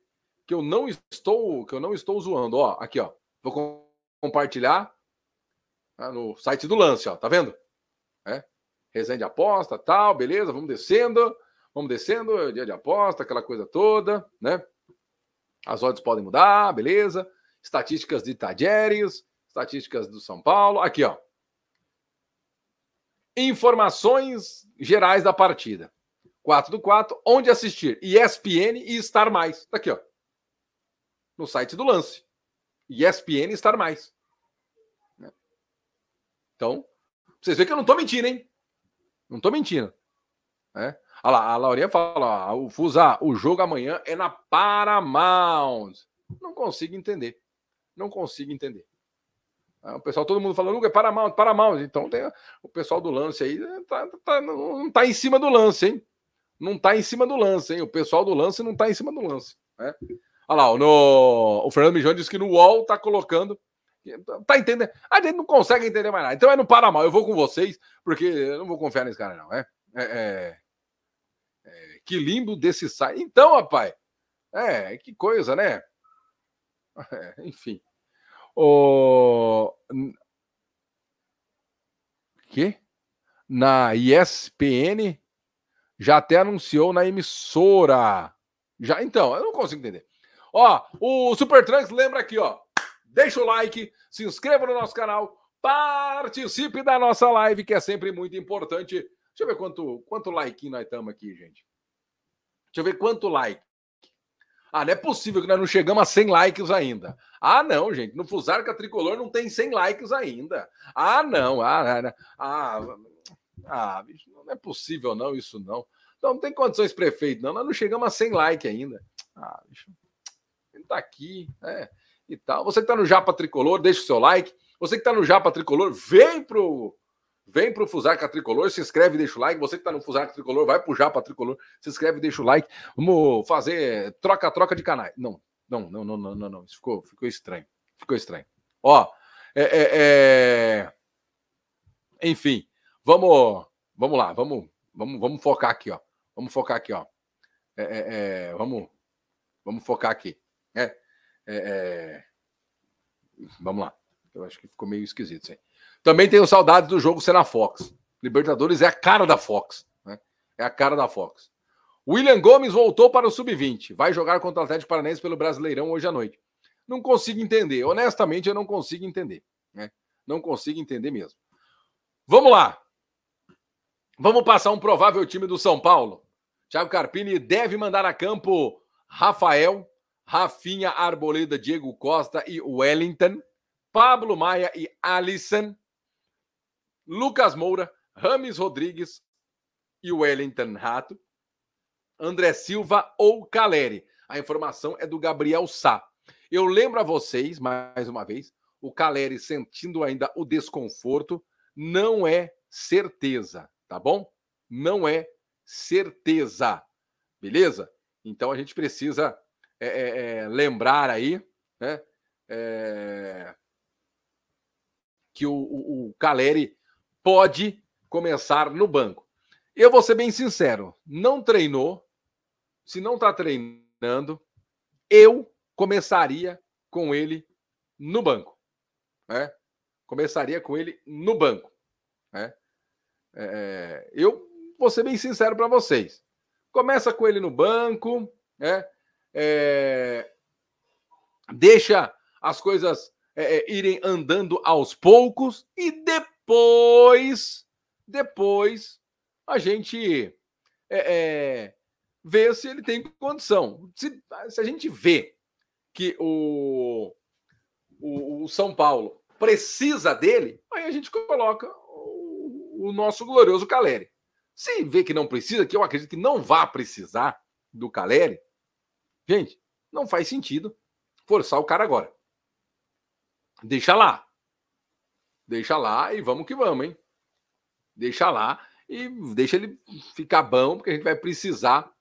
que eu não estou, que eu não estou zoando. Ó, aqui, ó. Vou compartilhar tá, no site do lance, ó. Tá vendo? É. Resenha de aposta, tal, beleza? Vamos descendo, vamos descendo, dia de aposta, aquela coisa toda, né? As odds podem mudar, beleza? Estatísticas de Tadjeres, estatísticas do São Paulo, aqui, ó. Informações gerais da partida. 4 do 4, onde assistir? ESPN e Star Mais. Tá aqui, ó. No site do lance. ESPN e Star Mais. Né? Então, vocês veem que eu não tô mentindo, hein? Não tô mentindo. É. Olha lá, a Laurinha fala, ó, o Fusa, o jogo amanhã é na Paramount. Não consigo entender. Não consigo entender. Ah, o pessoal, todo mundo falando, Hugo, é Paramount, Paramount. Então, tem, o pessoal do lance aí tá, tá, tá não tá em cima do lance, hein? não está em cima do lance, hein? O pessoal do lance não está em cima do lance. Né? Olha lá, no... o Fernando Mijão disse que no UOL está colocando. Tá entendendo? A gente não consegue entender mais nada. Então é no mal. Eu vou com vocês, porque eu não vou confiar nesse cara, não. É. é, é... é... que limbo desse site. Então, rapaz, é, que coisa, né? É, enfim. O que? Na ESPN já até anunciou na emissora. Já então, eu não consigo entender. Ó, o Super Trunks lembra aqui, ó. Deixa o like, se inscreva no nosso canal, participe da nossa live, que é sempre muito importante. Deixa eu ver quanto, quanto like nós estamos aqui, gente. Deixa eu ver quanto like. Ah, não é possível que nós não chegamos a 100 likes ainda. Ah, não, gente. No Fusarca Tricolor não tem 100 likes ainda. Ah, não. Ah, ah, ah ah, bicho, não é possível não isso não. Não, não tem condições, prefeito, não. Nós não chegamos a 100 like ainda. Ah, bicho, ele tá aqui, né? E tal. Você que tá no Japa Tricolor, deixa o seu like. Você que tá no Japa Tricolor, vem pro Vem pro Fusarca Tricolor, se inscreve e deixa o like. Você que está no Fusarca Tricolor, vai pro Japa Tricolor, se inscreve e deixa o like. Vamos fazer troca-troca de canais. Não, não, não, não, não, não, não. Isso ficou, ficou estranho. Ficou estranho. Ó, é, é, é... enfim. Vamos, vamos lá, vamos, vamos, vamos focar aqui, ó. Vamos focar aqui, ó. É, é, é vamos, vamos focar aqui. É, é, é, vamos lá. Eu acho que ficou meio esquisito isso aí. Também tenho saudades do jogo ser na Fox. Libertadores é a cara da Fox. Né? É a cara da Fox. William Gomes voltou para o Sub-20. Vai jogar contra o Atlético Paranaense pelo Brasileirão hoje à noite. Não consigo entender. Honestamente, eu não consigo entender. Né? Não consigo entender mesmo. Vamos lá. Vamos passar um provável time do São Paulo. Thiago Carpini deve mandar a campo Rafael, Rafinha Arboleda, Diego Costa e Wellington, Pablo Maia e Alisson, Lucas Moura, Rames Rodrigues e Wellington Rato, André Silva ou Caleri. A informação é do Gabriel Sá. Eu lembro a vocês, mais uma vez, o Caleri sentindo ainda o desconforto, não é certeza tá bom? Não é certeza, beleza? Então a gente precisa é, é, lembrar aí, né? É, que o, o, o Caleri pode começar no banco. Eu vou ser bem sincero, não treinou, se não está treinando, eu começaria com ele no banco. Né? Começaria com ele no banco. Né? É, é, eu vou ser bem sincero para vocês. Começa com ele no banco, né? É, deixa as coisas é, é irem andando aos poucos e depois, depois a gente é, vê se ele tem condição. Se, se a gente vê que o, o, o São Paulo precisa dele, aí a gente coloca o nosso glorioso Caleri. Se vê que não precisa, que eu acredito que não vá precisar do Caleri, gente, não faz sentido forçar o cara agora. Deixa lá. Deixa lá e vamos que vamos, hein? Deixa lá e deixa ele ficar bom, porque a gente vai precisar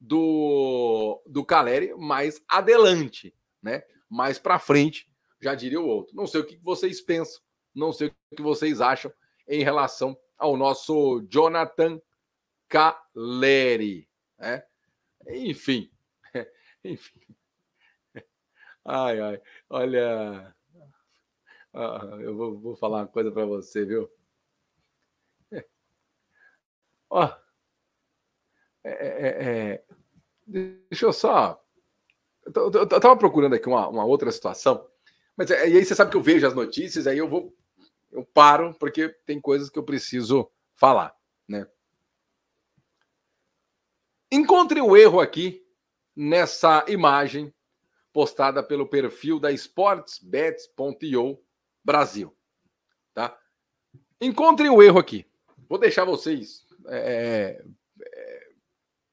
do, do Caleri mais adelante, né? Mais para frente, já diria o outro. Não sei o que vocês pensam, não sei o que vocês acham em relação ao nosso Jonathan Caleri. Né? Enfim. Enfim. Ai, ai. Olha. Ah, eu vou, vou, falar uma coisa para você, viu? Ó. É, é, é, é. deixa eu só. Eu estava procurando aqui uma, uma outra situação, mas é, e aí você sabe que eu vejo as notícias, aí eu vou eu paro porque tem coisas que eu preciso falar, né? Encontre o erro aqui nessa imagem postada pelo perfil da sportsbets.io Brasil, tá? Encontre o erro aqui. Vou deixar vocês é, é, é,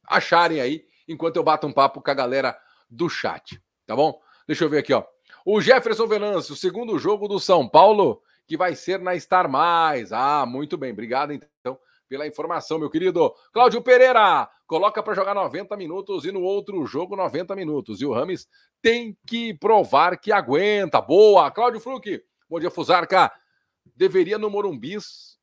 acharem aí enquanto eu bato um papo com a galera do chat, tá bom? Deixa eu ver aqui, ó. O Jefferson Venâncio, segundo jogo do São Paulo, que vai ser na Star Mais. Ah, muito bem. Obrigado, então, pela informação, meu querido. Cláudio Pereira, coloca para jogar 90 minutos e no outro jogo 90 minutos. E o Rames tem que provar que aguenta. Boa. Cláudio Fluke bom dia, Fusarca. Deveria no Morumbis...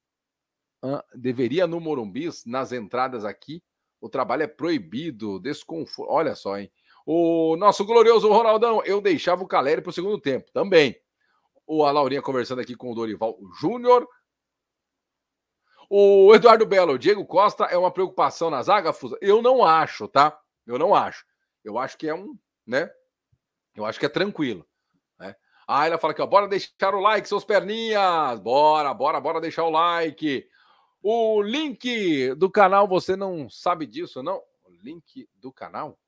Ah, deveria no Morumbis, nas entradas aqui, o trabalho é proibido, desconforto. Olha só, hein? O nosso glorioso Ronaldão, eu deixava o Caleri para o segundo tempo também. O, a Laurinha conversando aqui com o Dorival Júnior. O Eduardo Belo, o Diego Costa é uma preocupação na zaga, Fusa? Eu não acho, tá? Eu não acho. Eu acho que é um, né? Eu acho que é tranquilo. Né? Ah, a fala aqui, ó, bora deixar o like, seus perninhas! Bora, bora, bora deixar o like! O link do canal, você não sabe disso, não? O link do canal?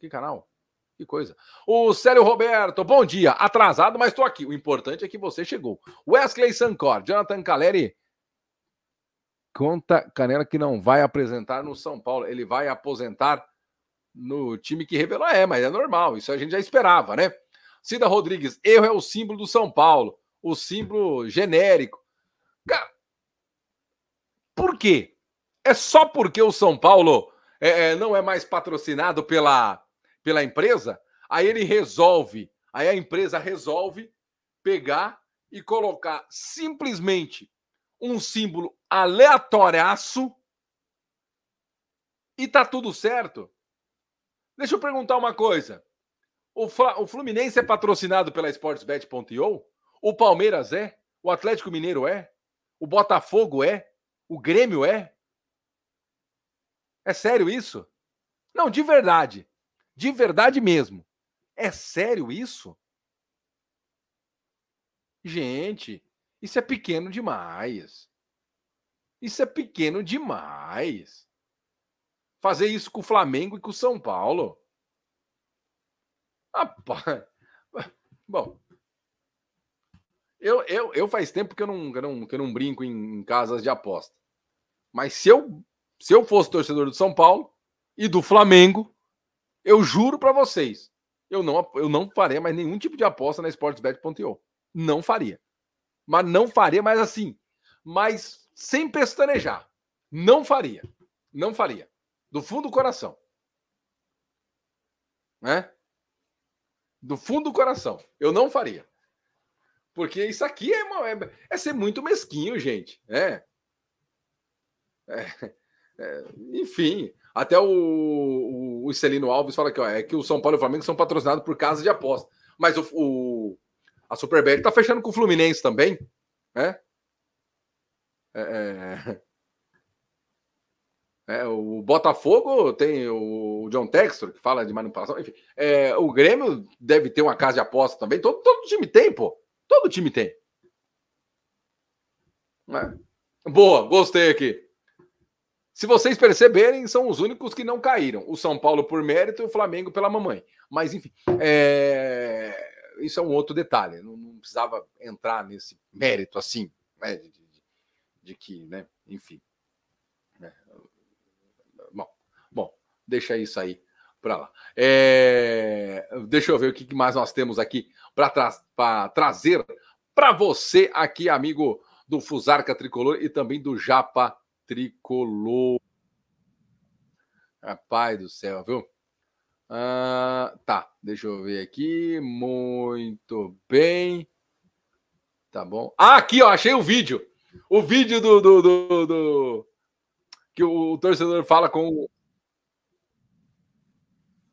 Que canal? Que coisa. O Célio Roberto, bom dia. Atrasado, mas estou aqui. O importante é que você chegou. Wesley Sancor, Jonathan Caleri. Conta Canela que não vai apresentar no São Paulo. Ele vai aposentar no time que revelou. É, mas é normal. Isso a gente já esperava, né? Cida Rodrigues, erro é o símbolo do São Paulo. O símbolo genérico. Cara, por quê? É só porque o São Paulo é, é não é mais patrocinado pela pela empresa, aí ele resolve, aí a empresa resolve pegar e colocar simplesmente um símbolo aleatório e tá tudo certo. Deixa eu perguntar uma coisa. O, o Fluminense é patrocinado pela Sportsbet.io? O Palmeiras é? O Atlético Mineiro é? O Botafogo é? O Grêmio é? É sério isso? Não, de verdade. De verdade mesmo. É sério isso? Gente, isso é pequeno demais. Isso é pequeno demais. Fazer isso com o Flamengo e com o São Paulo. Rapaz. Bom. Eu, eu, eu faz tempo que eu não, que eu não, que eu não brinco em, em casas de aposta. Mas se eu, se eu fosse torcedor do São Paulo e do Flamengo, eu juro para vocês, eu não, eu não faria mais nenhum tipo de aposta na sportsbet.io. Não faria. Mas não faria, mais assim, mas sem pestanejar. Não faria. Não faria. Do fundo do coração. Né? Do fundo do coração. Eu não faria. Porque isso aqui é, uma, é, é ser muito mesquinho, gente. É. é. É, enfim, até o, o, Celino Alves fala que é que o São Paulo e o Flamengo são patrocinados por casa de aposta. Mas o, o a Superbet está fechando com o Fluminense também, né? É, é, é, o Botafogo tem o John Textor, que fala de manipulação. Enfim, é, o Grêmio deve ter uma casa de aposta também. Todo, todo time tem, pô. Todo time tem. É. Boa, gostei aqui. Se vocês perceberem, são os únicos que não caíram. O São Paulo por mérito e o Flamengo pela mamãe. Mas, enfim, é... isso é um outro detalhe. Não, não precisava entrar nesse mérito assim, né? de, de, de, que, né? Enfim. É... Bom, bom, deixa isso aí para lá. É... Deixa eu ver o que mais nós temos aqui para tra trazer para você aqui, amigo do Fusarca Tricolor e também do Japa tricolor. Rapaz do céu, viu? Ah, tá, deixa eu ver aqui. Muito bem. Tá bom. Ah, aqui, ó, achei o vídeo. O vídeo do, do, do, do... que o torcedor fala com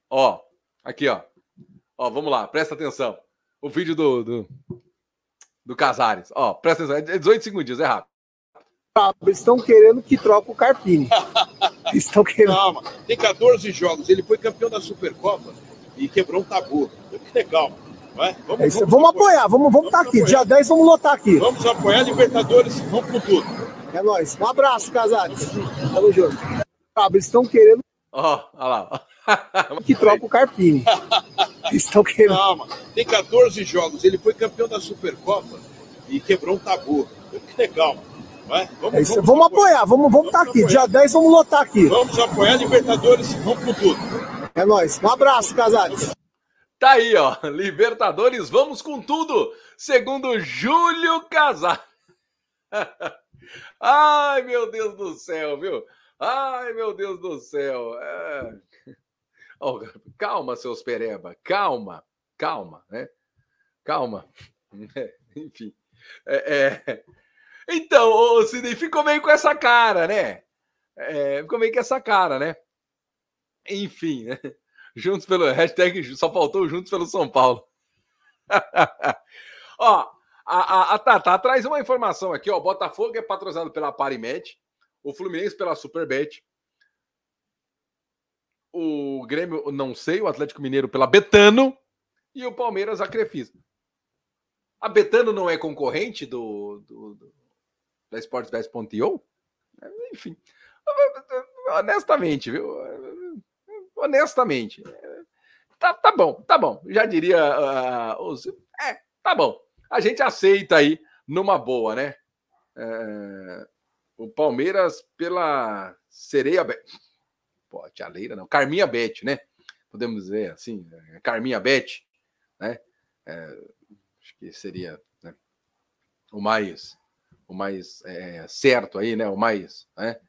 Ó, aqui, ó. Ó, vamos lá, presta atenção. O vídeo do do, do Casares. Ó, presta atenção, é 18 segundos, é rápido brabo. Eles estão querendo que troque o Carpini. estão querendo. Calma, tem 14 jogos. Ele foi campeão da Supercopa e quebrou um tabu. Que legal. É? Vamos, é vamos, vamos apoiar, vamos estar tá vamos aqui. Apoiar. Dia 10 vamos lotar aqui. Vamos apoiar, Libertadores, vamos com tudo. É nóis. Um abraço, casados. Tamo junto. Brabo, eles estão querendo. Ó, oh, olha lá. que troca o Carpini. estão querendo. Calma, tem 14 jogos. Ele foi campeão da Supercopa e quebrou um tabu. Que legal vamos, é isso, vamos, vamos, apoiar, vamos vamos tá aqui. Dia 10 vamos lotar aqui. Vamos apoiar Libertadores, vamos com tudo. É nóis. Um abraço, Casares. Tá aí, ó. Libertadores, vamos com tudo. Segundo Júlio Casares. Ai, meu Deus do céu, viu? Ai, meu Deus do céu. É... Oh, calma, seus pereba. Calma, calma, né? Calma. Enfim. é... é... Então, o Sidney ficou meio com essa cara, né? É, ficou meio com essa cara, né? Enfim, né? Juntos pelo. Hashtag só faltou Juntos pelo São Paulo. ó, a, a, a Tata traz uma informação aqui, ó. Botafogo é patrocinado pela Parimet, o Fluminense pela Superbet, o Grêmio, não sei, o Atlético Mineiro pela Betano e o Palmeiras a Crefisa. A Betano não é concorrente do, do da sportsbet.io? Enfim, honestamente, viu? Honestamente. Tá, tá bom, tá bom. Já diria uh, os... É, tá bom. A gente aceita aí numa boa, né? É... o Palmeiras pela Sereia Bet. Pô, tia Leira não. Carminha Bet, né? Podemos dizer assim, é, Carminha Bet, né? É... acho que seria né? o mais o mais é, certo aí, né? O mais, né?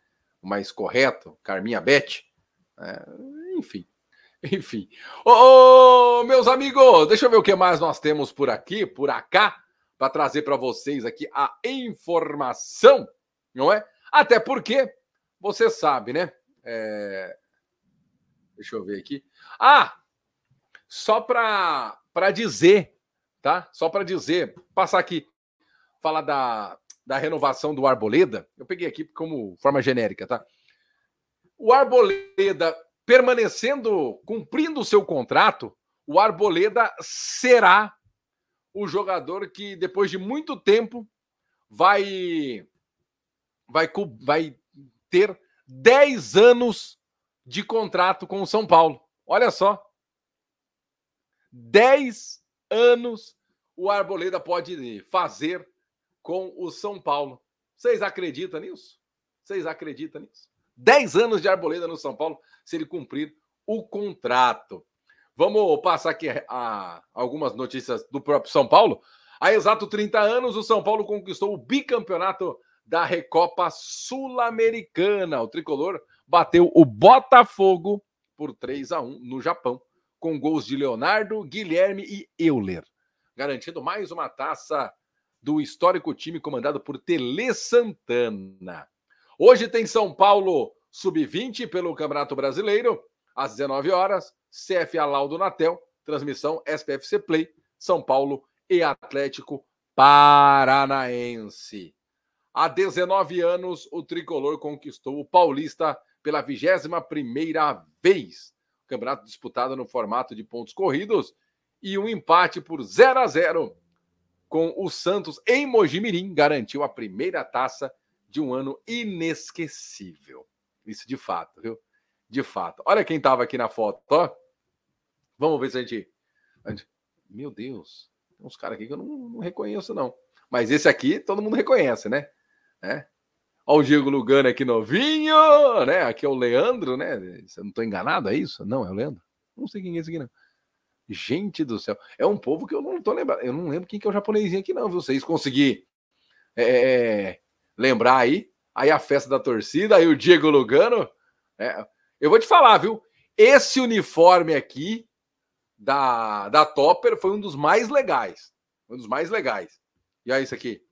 O mais correto, Carminha Bete. É, né, enfim, enfim. Ô, oh, meus amigos, deixa eu ver o que mais nós temos por aqui, por acá, para trazer para vocês aqui a informação, não é? Até porque você sabe, né? É... Deixa eu ver aqui. Ah, só para dizer, tá? Só para dizer, passar aqui, falar da da renovação do Arboleda, eu peguei aqui como forma genérica, tá? O Arboleda permanecendo, cumprindo o seu contrato, o Arboleda será o jogador que depois de muito tempo vai vai vai ter 10 anos de contrato com o São Paulo. Olha só. 10 anos o Arboleda pode fazer com o São Paulo. Vocês acreditam nisso? Vocês acreditam nisso? 10 anos de Arboleda no São Paulo, se ele cumprir o contrato. Vamos passar aqui a, algumas notícias do próprio São Paulo. Há exato 30 anos, o São Paulo conquistou o bicampeonato da Recopa Sul-Americana. O tricolor bateu o Botafogo por 3 a 1 no Japão, com gols de Leonardo, Guilherme e Euler, garantindo mais uma taça do histórico time comandado por Tele Santana. Hoje tem São Paulo sub-20 pelo Campeonato Brasileiro, às 19 horas, CFA Laudo Natel, transmissão SPFC Play, São Paulo e Atlético Paranaense. Há 19 anos, o tricolor conquistou o Paulista pela 21 vez. campeonato disputado no formato de pontos corridos e um empate por 0 a 0 com o Santos em Mojimirim, garantiu a primeira taça de um ano inesquecível. Isso de fato, viu? De fato. Olha quem estava aqui na foto, ó. Vamos ver se a gente. Meu Deus, tem uns caras aqui que eu não, não, reconheço, não. Mas esse aqui todo mundo reconhece, né? É. Olha o Diego Lugano aqui novinho, né? Aqui é o Leandro, né? Se eu não estou enganado, é isso? Não, é o Leandro? Não sei quem é esse aqui, não. Gente do céu. É um povo que eu não tô lembrando. Eu não lembro quem que é o japonesinho aqui, não, viu? Vocês conseguirem é, é, é, lembrar aí. Aí a festa da torcida, aí o Diego Lugano. É, eu vou te falar, viu? Esse uniforme aqui da, da Topper foi um dos mais legais. Um dos mais legais. E olha isso aqui.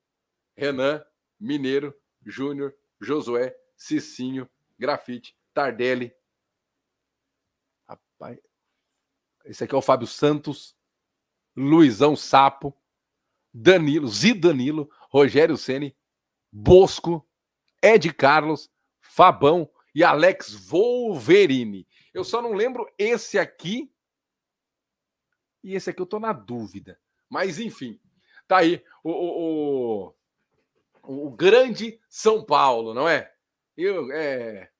Renan, Mineiro, Júnior, Josué, Cicinho, Grafite, Tardelli. Rapaz, esse aqui é o Fábio Santos, Luizão Sapo, Danilo, Zidanilo, Rogério Ceni, Bosco, Ed Carlos, Fabão e Alex Wolverine. Eu só não lembro esse aqui. E esse aqui eu tô na dúvida. Mas enfim, tá aí o, o, o, o grande São Paulo, não é? Eu, é?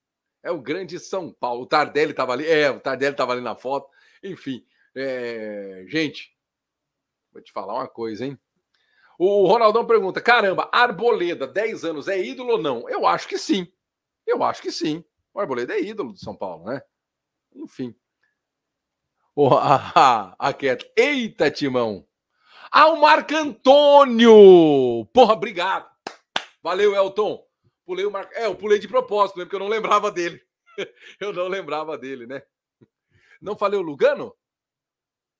É o grande São Paulo. O Tardelli tava ali. É, o Tardelli tava ali na foto. Enfim, é... gente, vou te falar uma coisa, hein? O Ronaldão pergunta: caramba, Arboleda, 10 anos, é ídolo ou não? Eu acho que sim. Eu acho que sim. O Arboleda é ídolo do São Paulo, né? Enfim. Oh, a, a, a Eita, Timão! Ah, o Marco Antônio! Porra, obrigado! Valeu, Elton! Pulei o Marco. É, eu pulei de propósito, né? Porque eu não lembrava dele. eu não lembrava dele, né? Não falei o Lugano?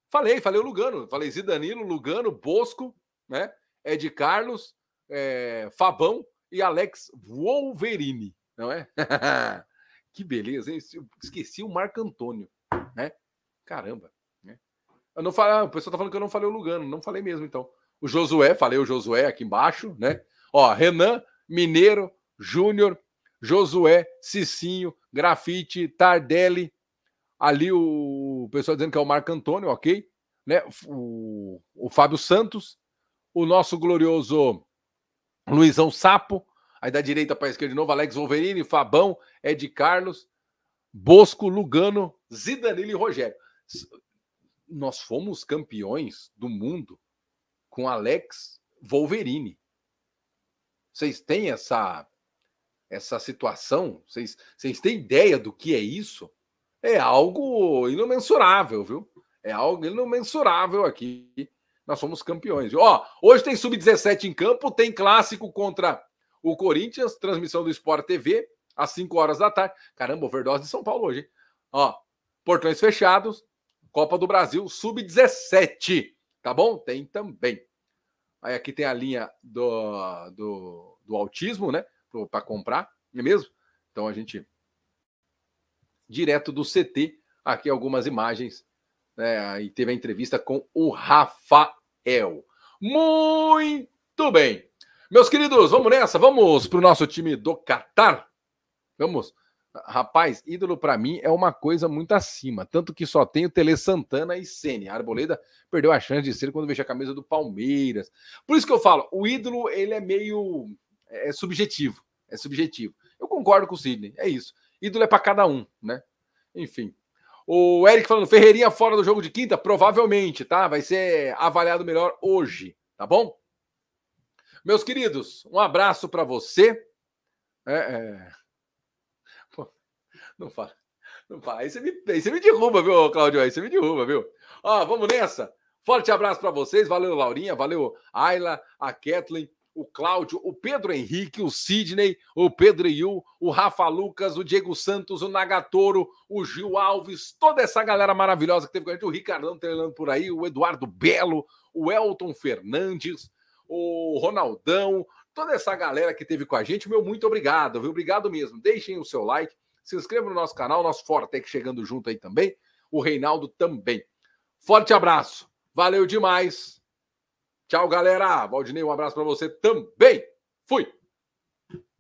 Falei, falei o Lugano. Falei Zidanilo, Lugano, Bosco, né? Ed Carlos, é, Fabão e Alex Wolverine, não é? que beleza, hein? Esqueci o Marco Antônio, né? Caramba. Né? Eu não falei, ah, o pessoal tá falando que eu não falei o Lugano, não falei mesmo, então. O Josué, falei o Josué aqui embaixo, né? Ó, Renan, Mineiro, Júnior, Josué, Cicinho, Grafite, Tardelli, Ali o pessoal dizendo que é o Marco Antônio, ok. Né? O, o Fábio Santos, o nosso glorioso Luizão Sapo, aí da direita para a esquerda de novo, Alex Wolverine, Fabão, Ed Carlos, Bosco, Lugano, Zidanilo e Rogério. Nós fomos campeões do mundo com Alex Wolverine. Vocês têm essa essa situação? Vocês, vocês têm ideia do que é isso? é algo inomensurável, viu? É algo inomensurável aqui. Nós somos campeões. Ó, hoje tem sub-17 em campo, tem clássico contra o Corinthians, transmissão do Sport TV, às 5 horas da tarde. Caramba, overdose de São Paulo hoje, hein? Ó, portões fechados, Copa do Brasil, sub-17, tá bom? Tem também. Aí aqui tem a linha do, do, do autismo, né? Para comprar, não é mesmo? Então a gente direto do CT. Aqui algumas imagens. Né? E teve a entrevista com o Rafael. Muito bem. Meus queridos, vamos nessa. Vamos para o nosso time do Catar. Vamos. Rapaz, ídolo para mim é uma coisa muito acima. Tanto que só tenho Tele Santana e Sene. A Arboleda perdeu a chance de ser quando veio a camisa do Palmeiras. Por isso que eu falo, o ídolo ele é meio é subjetivo. É subjetivo. Eu concordo com o Sidney, é isso ídolo é para cada um, né? Enfim. O Eric falando, Ferreirinha fora do jogo de quinta? Provavelmente, tá? Vai ser avaliado melhor hoje, tá bom? Meus queridos, um abraço para você. É, é... Pô, não fala. Não fala. Aí você, me, aí você me derruba, viu, Claudio? Aí você me derruba, viu? Ó, vamos nessa. Forte abraço para vocês. Valeu, Laurinha. Valeu, Ayla, a Kathleen o Cláudio, o Pedro Henrique, o Sidney, o Pedro Yu, o Rafa Lucas, o Diego Santos, o Nagatoro, o Gil Alves, toda essa galera maravilhosa que teve com a gente, o Ricardão treinando por aí, o Eduardo Belo, o Elton Fernandes, o Ronaldão, toda essa galera que teve com a gente, meu muito obrigado, viu? Obrigado mesmo. Deixem o seu like, se inscreva no nosso canal, nosso Fortec chegando junto aí também, o Reinaldo também. Forte abraço, valeu demais. Tchau, galera. Valdinei, um abraço para você também. Fui.